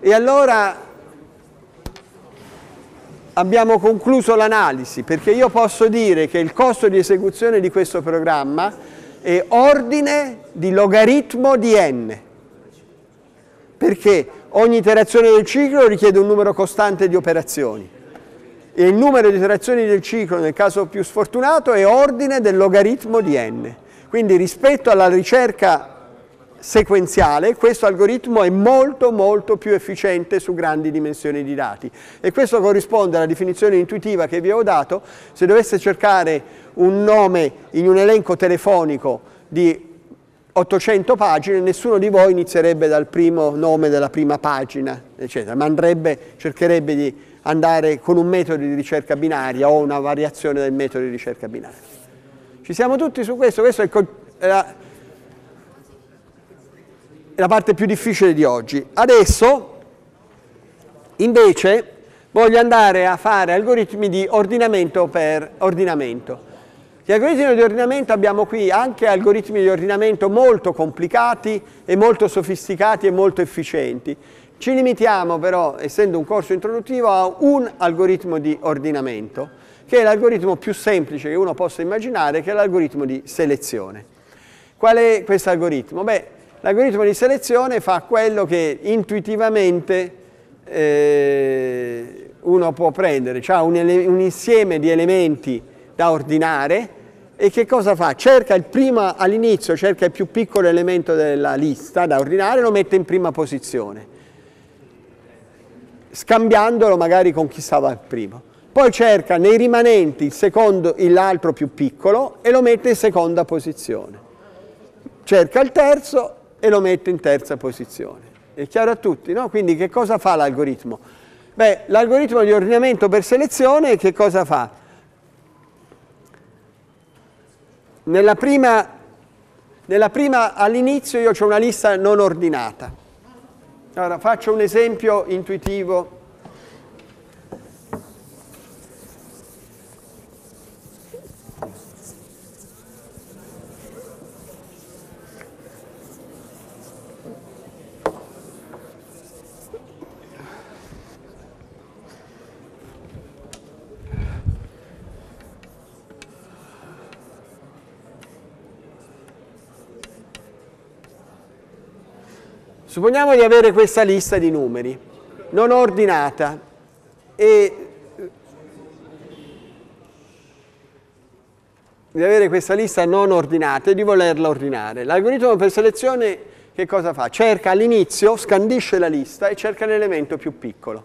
E allora abbiamo concluso l'analisi, perché io posso dire che il costo di esecuzione di questo programma è ordine di logaritmo di n. Perché? Ogni iterazione del ciclo richiede un numero costante di operazioni e il numero di iterazioni del ciclo nel caso più sfortunato è ordine del logaritmo di n. Quindi rispetto alla ricerca sequenziale, questo algoritmo è molto molto più efficiente su grandi dimensioni di dati e questo corrisponde alla definizione intuitiva che vi ho dato, se dovesse cercare un nome in un elenco telefonico di 800 pagine, nessuno di voi inizierebbe dal primo nome della prima pagina, eccetera, ma andrebbe, cercherebbe di andare con un metodo di ricerca binaria o una variazione del metodo di ricerca binaria. Ci siamo tutti su questo, questa è, la, la parte più difficile di oggi. Adesso, invece, voglio andare a fare algoritmi di ordinamento per ordinamento. Gli algoritmi di ordinamento abbiamo qui anche algoritmi di ordinamento molto complicati e molto sofisticati e molto efficienti. Ci limitiamo però, essendo un corso introduttivo, a un algoritmo di ordinamento, che è l'algoritmo più semplice che uno possa immaginare, che è l'algoritmo di selezione. Qual è questo algoritmo? Beh, l'algoritmo di selezione fa quello che intuitivamente eh, uno può prendere, cioè un, un insieme di elementi da ordinare, e che cosa fa? Cerca all'inizio cerca il più piccolo elemento della lista da ordinare e lo mette in prima posizione, scambiandolo magari con chi stava primo. Poi cerca nei rimanenti l'altro più piccolo e lo mette in seconda posizione. Cerca il terzo e lo mette in terza posizione. È chiaro a tutti, no? Quindi che cosa fa l'algoritmo? Beh, l'algoritmo di ordinamento per selezione che cosa fa? nella prima, nella prima all'inizio io ho una lista non ordinata. Allora, faccio un esempio intuitivo Supponiamo di avere questa lista di numeri, non ordinata, e eh, di avere questa lista non ordinata e di volerla ordinare. L'algoritmo per selezione che cosa fa? Cerca all'inizio, scandisce la lista e cerca l'elemento più piccolo.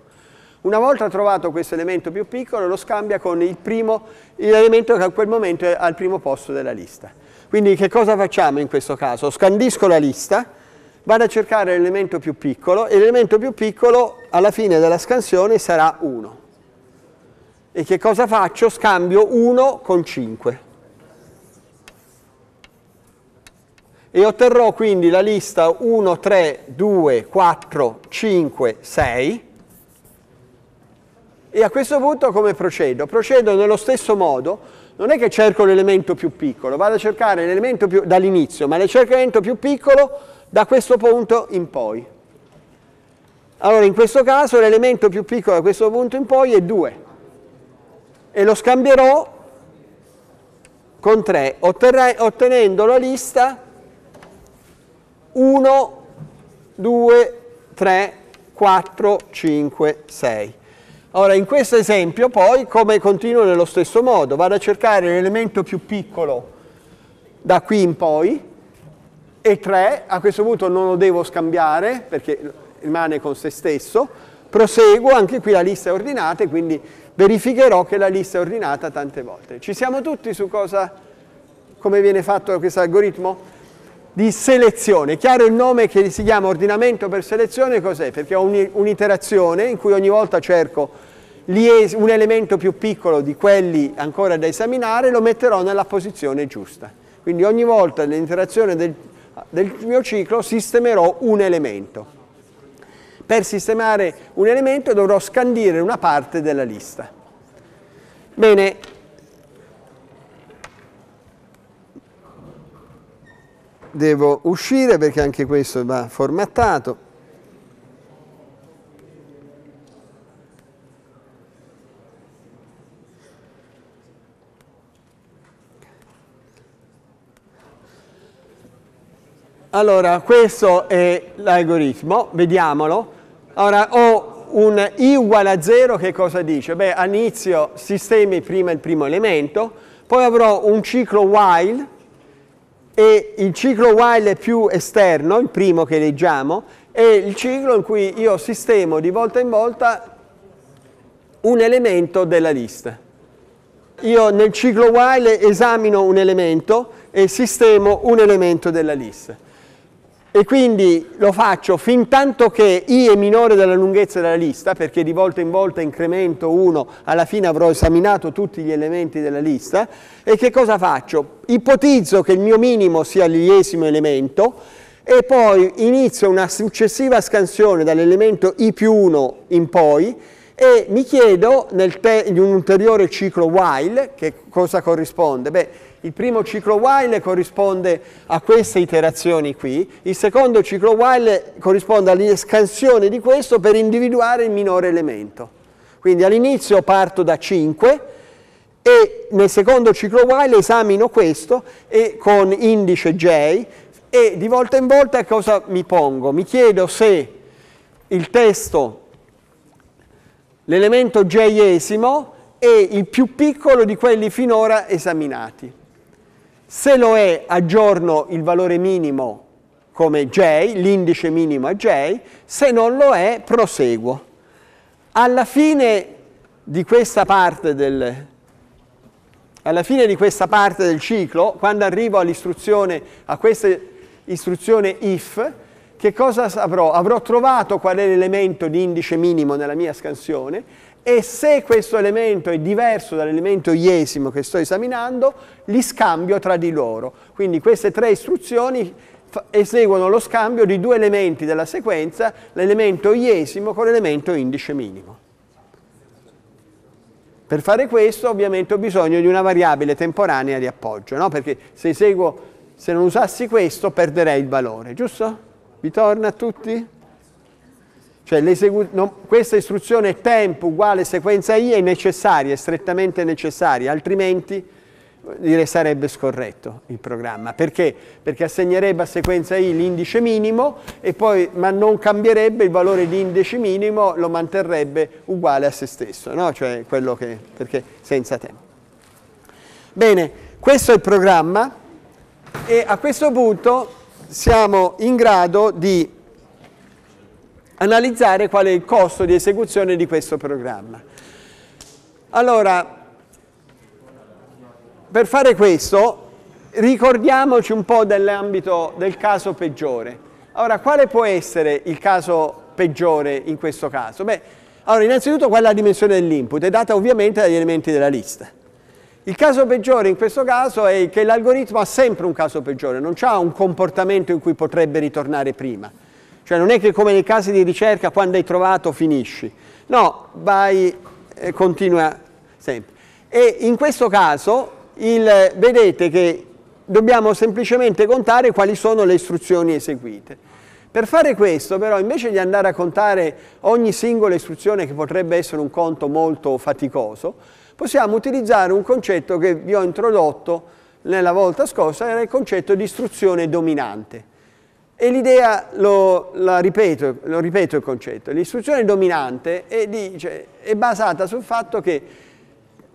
Una volta trovato questo elemento più piccolo lo scambia con l'elemento che a quel momento è al primo posto della lista. Quindi che cosa facciamo in questo caso? Scandisco la lista, vado a cercare l'elemento più piccolo e l'elemento più piccolo alla fine della scansione sarà 1. E che cosa faccio? Scambio 1 con 5. E otterrò quindi la lista 1, 3, 2, 4, 5, 6. E a questo punto come procedo? Procedo nello stesso modo non è che cerco l'elemento più piccolo, vado a cercare l'elemento più dall'inizio, ma cerco l'elemento più piccolo da questo punto in poi. Allora in questo caso l'elemento più piccolo da questo punto in poi è 2 e lo scambierò con 3 ottenendo la lista 1, 2, 3, 4, 5, 6. Ora in questo esempio poi come continuo nello stesso modo, vado a cercare l'elemento più piccolo da qui in poi e 3, a questo punto non lo devo scambiare perché rimane con se stesso, proseguo, anche qui la lista è ordinata e quindi verificherò che la lista è ordinata tante volte. Ci siamo tutti su cosa, come viene fatto questo algoritmo? Di selezione, chiaro il nome che si chiama ordinamento per selezione cos'è? Perché ho un'iterazione in cui ogni volta cerco un elemento più piccolo di quelli ancora da esaminare lo metterò nella posizione giusta. Quindi ogni volta l'interazione del del mio ciclo sistemerò un elemento. Per sistemare un elemento dovrò scandire una parte della lista. Bene, devo uscire perché anche questo va formattato. Allora, questo è l'algoritmo, vediamolo. Ora ho un i uguale a 0 che cosa dice? Beh, all'inizio sistemi prima il primo elemento, poi avrò un ciclo while e il ciclo while è più esterno, il primo che leggiamo, è il ciclo in cui io sistemo di volta in volta un elemento della lista. Io nel ciclo while esamino un elemento e sistemo un elemento della lista e quindi lo faccio fin tanto che i è minore della lunghezza della lista, perché di volta in volta incremento 1, alla fine avrò esaminato tutti gli elementi della lista, e che cosa faccio? Ipotizzo che il mio minimo sia l'iesimo elemento, e poi inizio una successiva scansione dall'elemento i più 1 in poi, e mi chiedo in un ulteriore ciclo while che cosa corrisponde. Beh, il primo ciclo while corrisponde a queste iterazioni qui, il secondo ciclo while corrisponde all'escansione di questo per individuare il minore elemento. Quindi all'inizio parto da 5 e nel secondo ciclo while esamino questo e con indice j e di volta in volta cosa mi pongo? Mi chiedo se il testo, l'elemento j esimo è il più piccolo di quelli finora esaminati. Se lo è, aggiorno il valore minimo come J, l'indice minimo a J, se non lo è, proseguo. Alla fine di questa parte del, alla fine di questa parte del ciclo, quando arrivo all'istruzione, a questa istruzione if, che cosa avrò? Avrò trovato qual è l'elemento di indice minimo nella mia scansione e se questo elemento è diverso dall'elemento iesimo che sto esaminando, li scambio tra di loro. Quindi queste tre istruzioni eseguono lo scambio di due elementi della sequenza, l'elemento iesimo con l'elemento indice minimo. Per fare questo ovviamente ho bisogno di una variabile temporanea di appoggio, no? perché se, eseguo, se non usassi questo perderei il valore, giusto? Vi torna a tutti? Cioè no, questa istruzione tempo uguale sequenza I è necessaria, è strettamente necessaria, altrimenti dire, sarebbe scorretto il programma. Perché? Perché assegnerebbe a sequenza I l'indice minimo, poi, ma non cambierebbe il valore di indice minimo, lo manterrebbe uguale a se stesso, no? cioè quello che, perché senza tempo. Bene, questo è il programma e a questo punto siamo in grado di analizzare qual è il costo di esecuzione di questo programma. Allora, per fare questo, ricordiamoci un po' dell'ambito del caso peggiore. Allora, quale può essere il caso peggiore in questo caso? Beh, allora, innanzitutto qual è la dimensione dell'input? È data ovviamente dagli elementi della lista. Il caso peggiore in questo caso è che l'algoritmo ha sempre un caso peggiore, non ha un comportamento in cui potrebbe ritornare prima cioè non è che come nei casi di ricerca quando hai trovato finisci. No, vai, eh, continua sempre. E in questo caso il, vedete che dobbiamo semplicemente contare quali sono le istruzioni eseguite. Per fare questo però invece di andare a contare ogni singola istruzione che potrebbe essere un conto molto faticoso, possiamo utilizzare un concetto che vi ho introdotto nella volta scorsa, era il concetto di istruzione dominante. E l'idea, lo, lo, ripeto, lo ripeto il concetto, l'istruzione dominante è, dice, cioè, è basata sul fatto che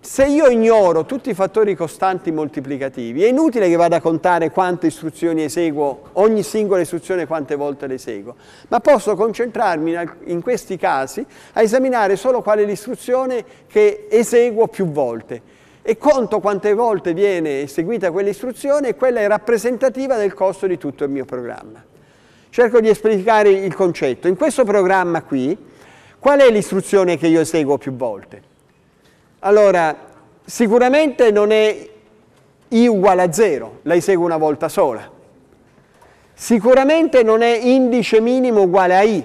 se io ignoro tutti i fattori costanti moltiplicativi, è inutile che vada a contare quante istruzioni eseguo, ogni singola istruzione quante volte le eseguo, ma posso concentrarmi in questi casi a esaminare solo qual è l'istruzione che eseguo più volte e conto quante volte viene eseguita quell'istruzione e quella è rappresentativa del costo di tutto il mio programma. Cerco di esplicare il concetto. In questo programma qui, qual è l'istruzione che io eseguo più volte? Allora, sicuramente non è I uguale a zero, la eseguo una volta sola. Sicuramente non è indice minimo uguale a I.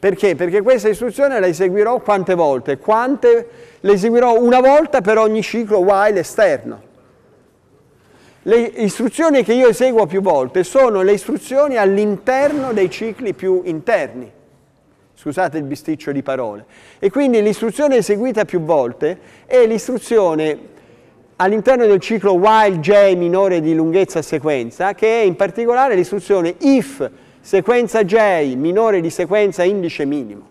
Perché? Perché questa istruzione la eseguirò quante volte? Quante? La eseguirò una volta per ogni ciclo while esterno. Le istruzioni che io eseguo più volte sono le istruzioni all'interno dei cicli più interni. Scusate il bisticcio di parole. E quindi l'istruzione eseguita più volte è l'istruzione all'interno del ciclo while j minore di lunghezza sequenza, che è in particolare l'istruzione if sequenza j minore di sequenza indice minimo.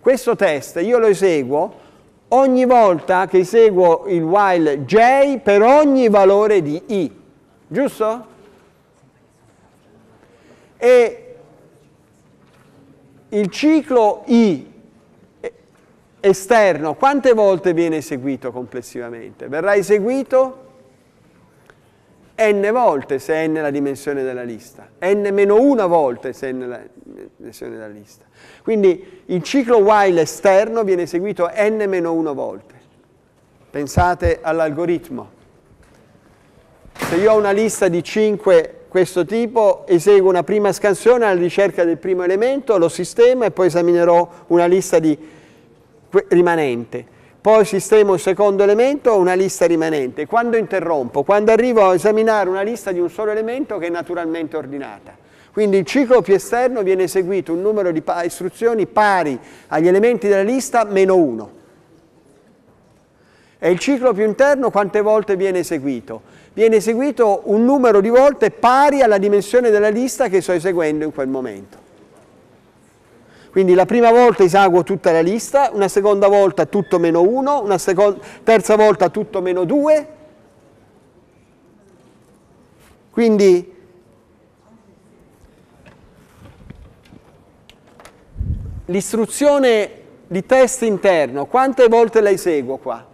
Questo test io lo eseguo ogni volta che seguo il while j per ogni valore di i, giusto? E il ciclo i esterno quante volte viene eseguito complessivamente? Verrà eseguito n volte se n è la dimensione della lista, n meno una volte se n è la dimensione della lista. Quindi il ciclo while esterno viene eseguito n meno una volte. Pensate all'algoritmo. Se io ho una lista di 5 questo tipo, eseguo una prima scansione alla ricerca del primo elemento, lo sistema e poi esaminerò una lista di rimanente poi sistemo un secondo elemento, una lista rimanente. Quando interrompo? Quando arrivo a esaminare una lista di un solo elemento che è naturalmente ordinata. Quindi il ciclo più esterno viene eseguito un numero di istruzioni pari agli elementi della lista meno 1. E il ciclo più interno quante volte viene eseguito? Viene eseguito un numero di volte pari alla dimensione della lista che sto eseguendo in quel momento. Quindi la prima volta esaguo tutta la lista, una seconda volta tutto meno 1, una terza volta tutto meno 2. Quindi l'istruzione di test interno, quante volte la eseguo qua?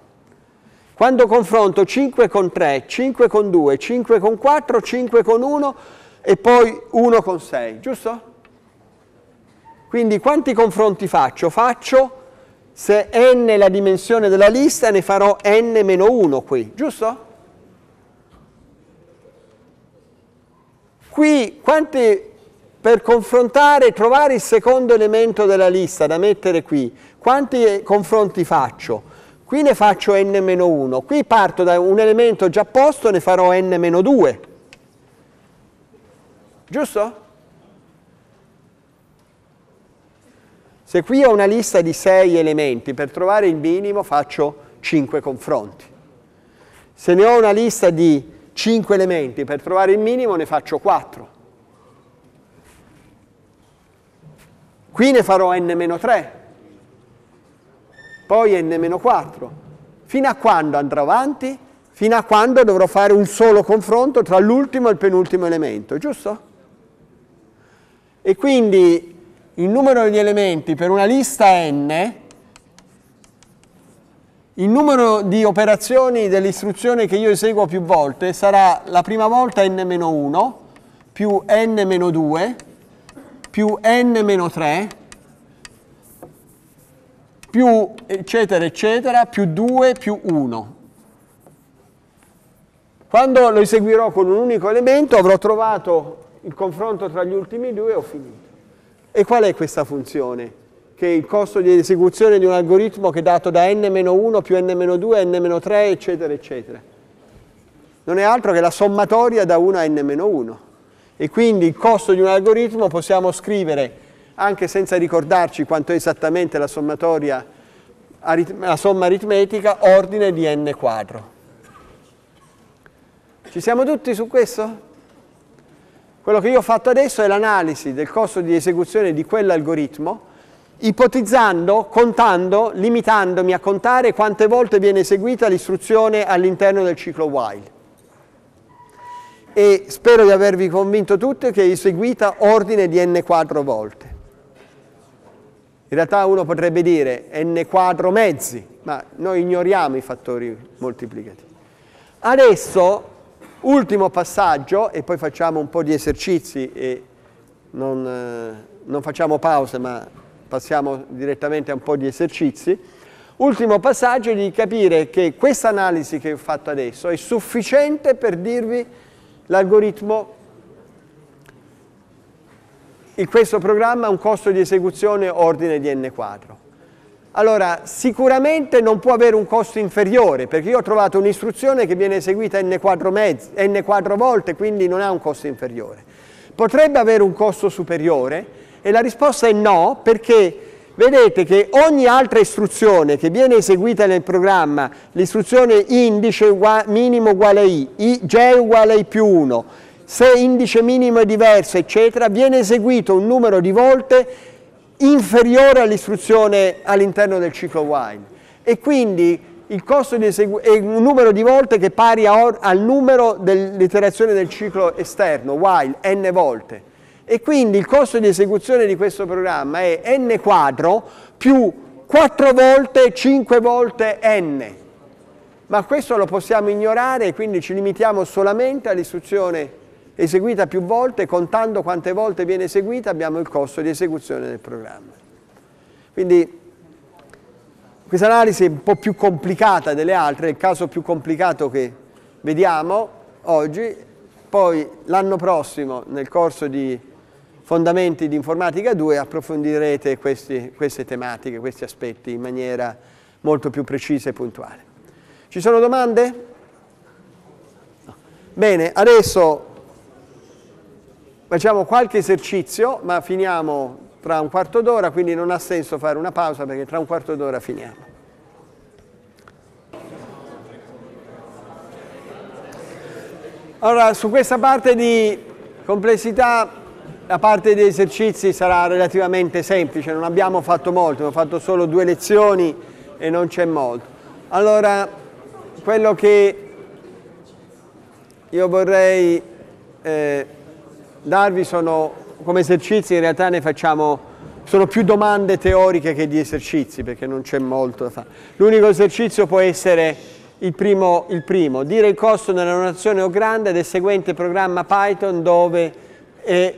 Quando confronto 5 con 3, 5 con 2, 5 con 4, 5 con 1 e poi 1 con 6, giusto? Quindi quanti confronti faccio? Faccio se n è la dimensione della lista ne farò n-1 qui, giusto? Qui quanti per confrontare, trovare il secondo elemento della lista da mettere qui, quanti confronti faccio? Qui ne faccio n-1, qui parto da un elemento già posto, ne farò n-2. Giusto? Se qui ho una lista di 6 elementi, per trovare il minimo faccio 5 confronti. Se ne ho una lista di 5 elementi, per trovare il minimo ne faccio 4. Qui ne farò n-3, poi n-4, fino a quando andrò avanti? Fino a quando dovrò fare un solo confronto tra l'ultimo e il penultimo elemento, giusto? E quindi il numero degli elementi per una lista n, il numero di operazioni dell'istruzione che io eseguo più volte sarà la prima volta n-1 più n-2 più n-3 più eccetera eccetera più 2 più 1. Quando lo eseguirò con un unico elemento avrò trovato il confronto tra gli ultimi due e ho finito. E qual è questa funzione? Che il costo di esecuzione di un algoritmo che è dato da n-1 più n-2, n-3, eccetera, eccetera. Non è altro che la sommatoria da 1 a n-1. E quindi il costo di un algoritmo possiamo scrivere, anche senza ricordarci quanto è esattamente la sommatoria, la somma aritmetica, ordine di n quadro. Ci siamo tutti su questo? Quello che io ho fatto adesso è l'analisi del costo di esecuzione di quell'algoritmo, ipotizzando, contando, limitandomi a contare quante volte viene eseguita l'istruzione all'interno del ciclo while. E spero di avervi convinto tutti che è eseguita ordine di n quattro volte. In realtà uno potrebbe dire n quattro mezzi, ma noi ignoriamo i fattori moltiplicativi. Adesso Ultimo passaggio e poi facciamo un po' di esercizi e non, eh, non facciamo pause ma passiamo direttamente a un po' di esercizi. Ultimo passaggio è di capire che questa analisi che ho fatto adesso è sufficiente per dirvi l'algoritmo in questo programma ha un costo di esecuzione ordine di n quadro. Allora, sicuramente non può avere un costo inferiore, perché io ho trovato un'istruzione che viene eseguita n quadro, mezzo, n quadro volte, quindi non ha un costo inferiore. Potrebbe avere un costo superiore? E la risposta è no, perché vedete che ogni altra istruzione che viene eseguita nel programma, l'istruzione indice uguale, minimo uguale a i, i, j uguale a i più 1, se indice minimo è diverso, eccetera, viene eseguito un numero di volte inferiore all'istruzione all'interno del ciclo while e quindi il costo di è un numero di volte che è pari al numero dell'iterazione del ciclo esterno, while, n volte. E quindi il costo di esecuzione di questo programma è n quadro più 4 volte 5 volte n. Ma questo lo possiamo ignorare e quindi ci limitiamo solamente all'istruzione eseguita più volte, contando quante volte viene eseguita abbiamo il costo di esecuzione del programma. Quindi questa analisi è un po' più complicata delle altre, è il caso più complicato che vediamo oggi, poi l'anno prossimo nel corso di Fondamenti di Informatica 2 approfondirete questi, queste tematiche, questi aspetti in maniera molto più precisa e puntuale. Ci sono domande? No. Bene, adesso facciamo qualche esercizio, ma finiamo tra un quarto d'ora, quindi non ha senso fare una pausa perché tra un quarto d'ora finiamo. Allora, su questa parte di complessità la parte degli esercizi sarà relativamente semplice, non abbiamo fatto molto, abbiamo fatto solo due lezioni e non c'è molto. Allora, quello che io vorrei... Eh, darvi sono, come esercizi in realtà ne facciamo, sono più domande teoriche che di esercizi perché non c'è molto da fare. L'unico esercizio può essere il primo, il primo, dire il costo della donazione o grande del seguente programma Python dove è,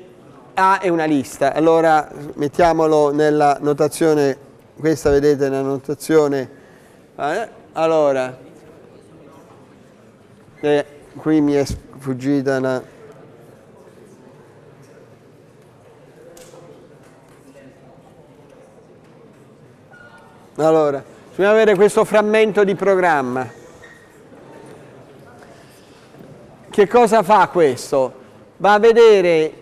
A è una lista. Allora mettiamolo nella notazione, questa vedete nella notazione, eh? allora, eh, qui mi è sfuggita una... Allora, bisogna avere questo frammento di programma. Che cosa fa questo? Va a vedere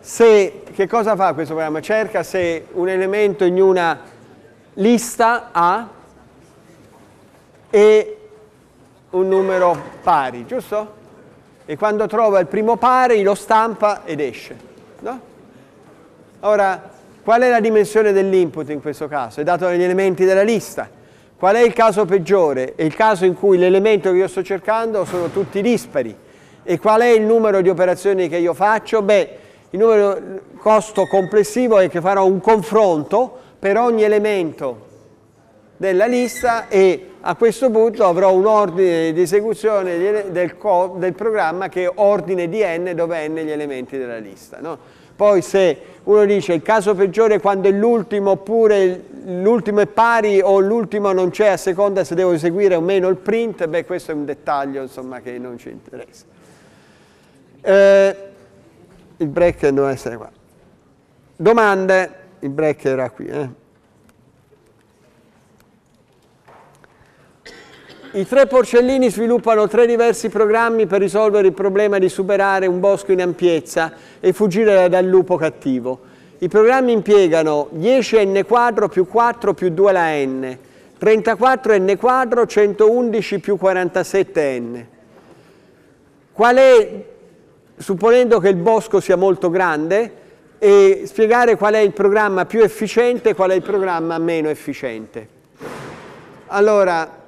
se, che cosa fa questo programma? Cerca se un elemento in una lista A e un numero pari, giusto? E quando trova il primo pari lo stampa ed esce. Ora, qual è la dimensione dell'input in questo caso? È dato dagli elementi della lista. Qual è il caso peggiore? È il caso in cui l'elemento che io sto cercando sono tutti dispari. E qual è il numero di operazioni che io faccio? Beh, il numero costo complessivo è che farò un confronto per ogni elemento della lista e a questo punto avrò un ordine di esecuzione del, del programma che è ordine di n dove n gli elementi della lista. No? Poi se uno dice il caso peggiore quando è l'ultimo oppure l'ultimo è pari o l'ultimo non c'è a seconda se devo eseguire o meno il print, beh questo è un dettaglio insomma, che non ci interessa. Eh, il break deve essere qua. Domande, il break era qui. Eh. I tre porcellini sviluppano tre diversi programmi per risolvere il problema di superare un bosco in ampiezza e fuggire dal lupo cattivo. I programmi impiegano 10 n quadro più 4 più 2 la n, 34 n quadro, 111 più 47 n. Qual è, supponendo che il bosco sia molto grande, e spiegare qual è il programma più efficiente e qual è il programma meno efficiente. Allora,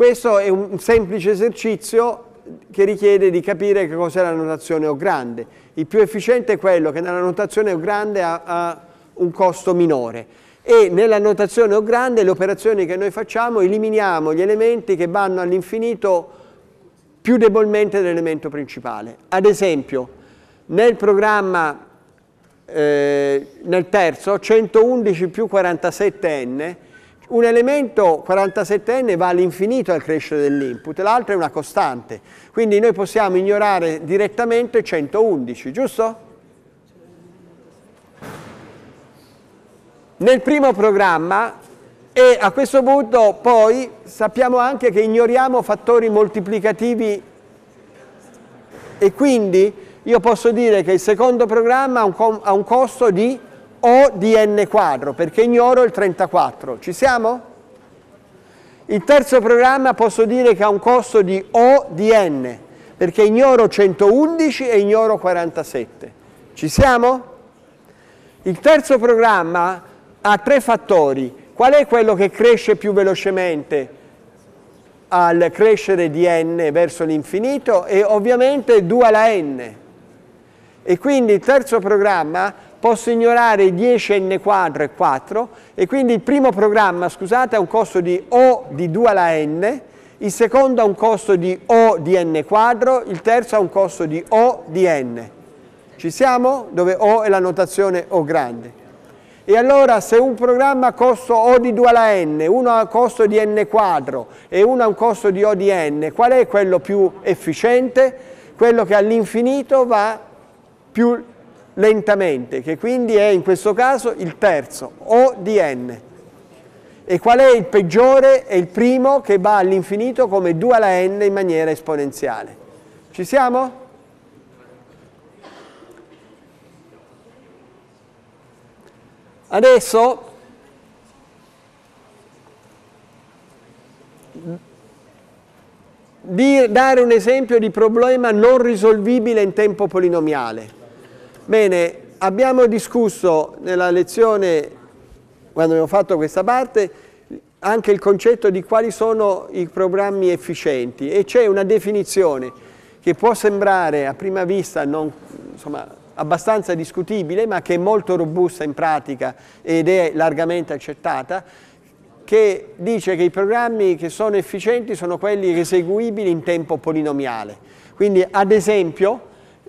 questo è un semplice esercizio che richiede di capire che cos'è la notazione O grande. Il più efficiente è quello che nella notazione O grande ha, ha un costo minore e nella notazione O grande le operazioni che noi facciamo eliminiamo gli elementi che vanno all'infinito più debolmente dell'elemento principale. Ad esempio, nel programma, eh, nel terzo, 111 più 47n, un elemento 47enne va all'infinito al crescere dell'input, l'altro è una costante. Quindi noi possiamo ignorare direttamente 111, giusto? Nel primo programma e a questo punto poi sappiamo anche che ignoriamo fattori moltiplicativi e quindi io posso dire che il secondo programma ha un, costo di o di n quadro, perché ignoro il 34. Ci siamo? Il terzo programma posso dire che ha un costo di O di n, perché ignoro 111 e ignoro 47. Ci siamo? Il terzo programma ha tre fattori. Qual è quello che cresce più velocemente? al crescere di n verso l'infinito e ovviamente 2 alla n. E quindi il terzo programma posso ignorare i 10n quadro e 4 e quindi il primo programma, scusate, ha un costo di O di 2 alla n, il secondo ha un costo di O di n quadro, il terzo ha un costo di O di n. Ci siamo? Dove O è la notazione O grande. E allora se un programma ha costo O di 2 alla n, uno ha un costo di n quadro e uno ha un costo di O di n, qual è quello più efficiente? Quello che all'infinito va più lentamente, che quindi è in questo caso il terzo, O di n. E qual è il peggiore? È il primo che va all'infinito come 2 alla n in maniera esponenziale. Ci siamo? Adesso dare un esempio di problema non risolvibile in tempo polinomiale. Bene, abbiamo discusso nella lezione, quando abbiamo fatto questa parte, anche il concetto di quali sono i programmi efficienti e c'è una definizione che può sembrare a prima vista non, insomma, abbastanza discutibile ma che è molto robusta in pratica ed è largamente accettata che dice che i programmi che sono efficienti sono quelli eseguibili in tempo polinomiale. Quindi ad esempio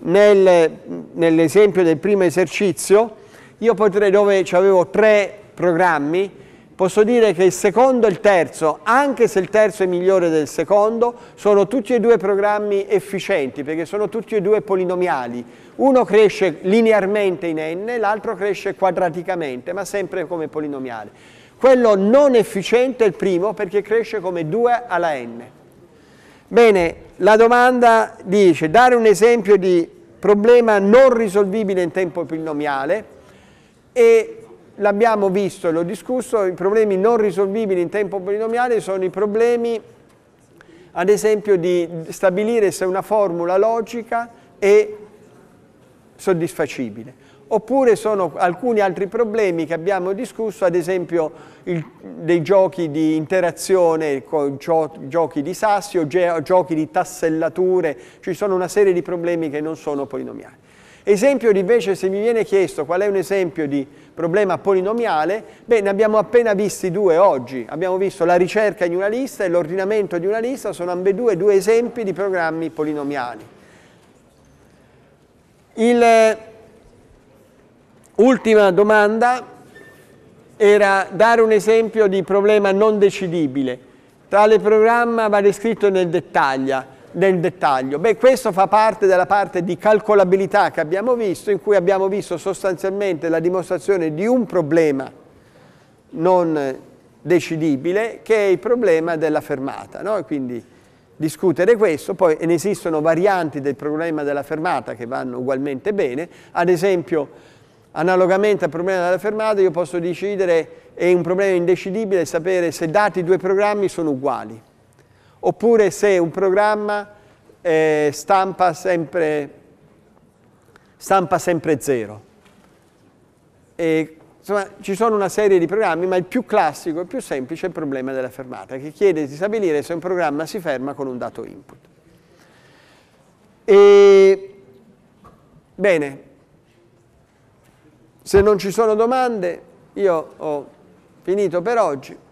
nel, nell'esempio del primo esercizio, io potrei, dove avevo tre programmi, posso dire che il secondo e il terzo, anche se il terzo è migliore del secondo, sono tutti e due programmi efficienti, perché sono tutti e due polinomiali. Uno cresce linearmente in n, l'altro cresce quadraticamente, ma sempre come polinomiale. Quello non efficiente è il primo perché cresce come 2 alla n. Bene, la domanda dice dare un esempio di problema non risolvibile in tempo binomiale e l'abbiamo visto l'ho discusso, i problemi non risolvibili in tempo binomiale sono i problemi ad esempio di stabilire se una formula logica è soddisfacibile oppure sono alcuni altri problemi che abbiamo discusso, ad esempio il, dei giochi di interazione, gio, giochi di sassi o ge, giochi di tassellature, ci sono una serie di problemi che non sono polinomiali. Esempio invece se mi viene chiesto qual è un esempio di problema polinomiale, beh ne abbiamo appena visti due oggi, abbiamo visto la ricerca di una lista e l'ordinamento di una lista, sono ambedue due esempi di programmi polinomiali. Il, Ultima domanda era dare un esempio di problema non decidibile. Tale programma va descritto nel dettaglio nel dettaglio. Beh, questo fa parte della parte di calcolabilità che abbiamo visto, in cui abbiamo visto sostanzialmente la dimostrazione di un problema non decidibile, che è il problema della fermata. No? Quindi discutere questo, poi ne esistono varianti del problema della fermata che vanno ugualmente bene, ad esempio Analogamente al problema della fermata io posso decidere, è un problema indecidibile sapere se dati due programmi sono uguali, oppure se un programma eh, stampa, sempre, stampa sempre zero. E, insomma, ci sono una serie di programmi, ma il più classico e più semplice è il problema della fermata, che chiede di stabilire se un programma si ferma con un dato input. E, bene, se non ci sono domande, io ho finito per oggi.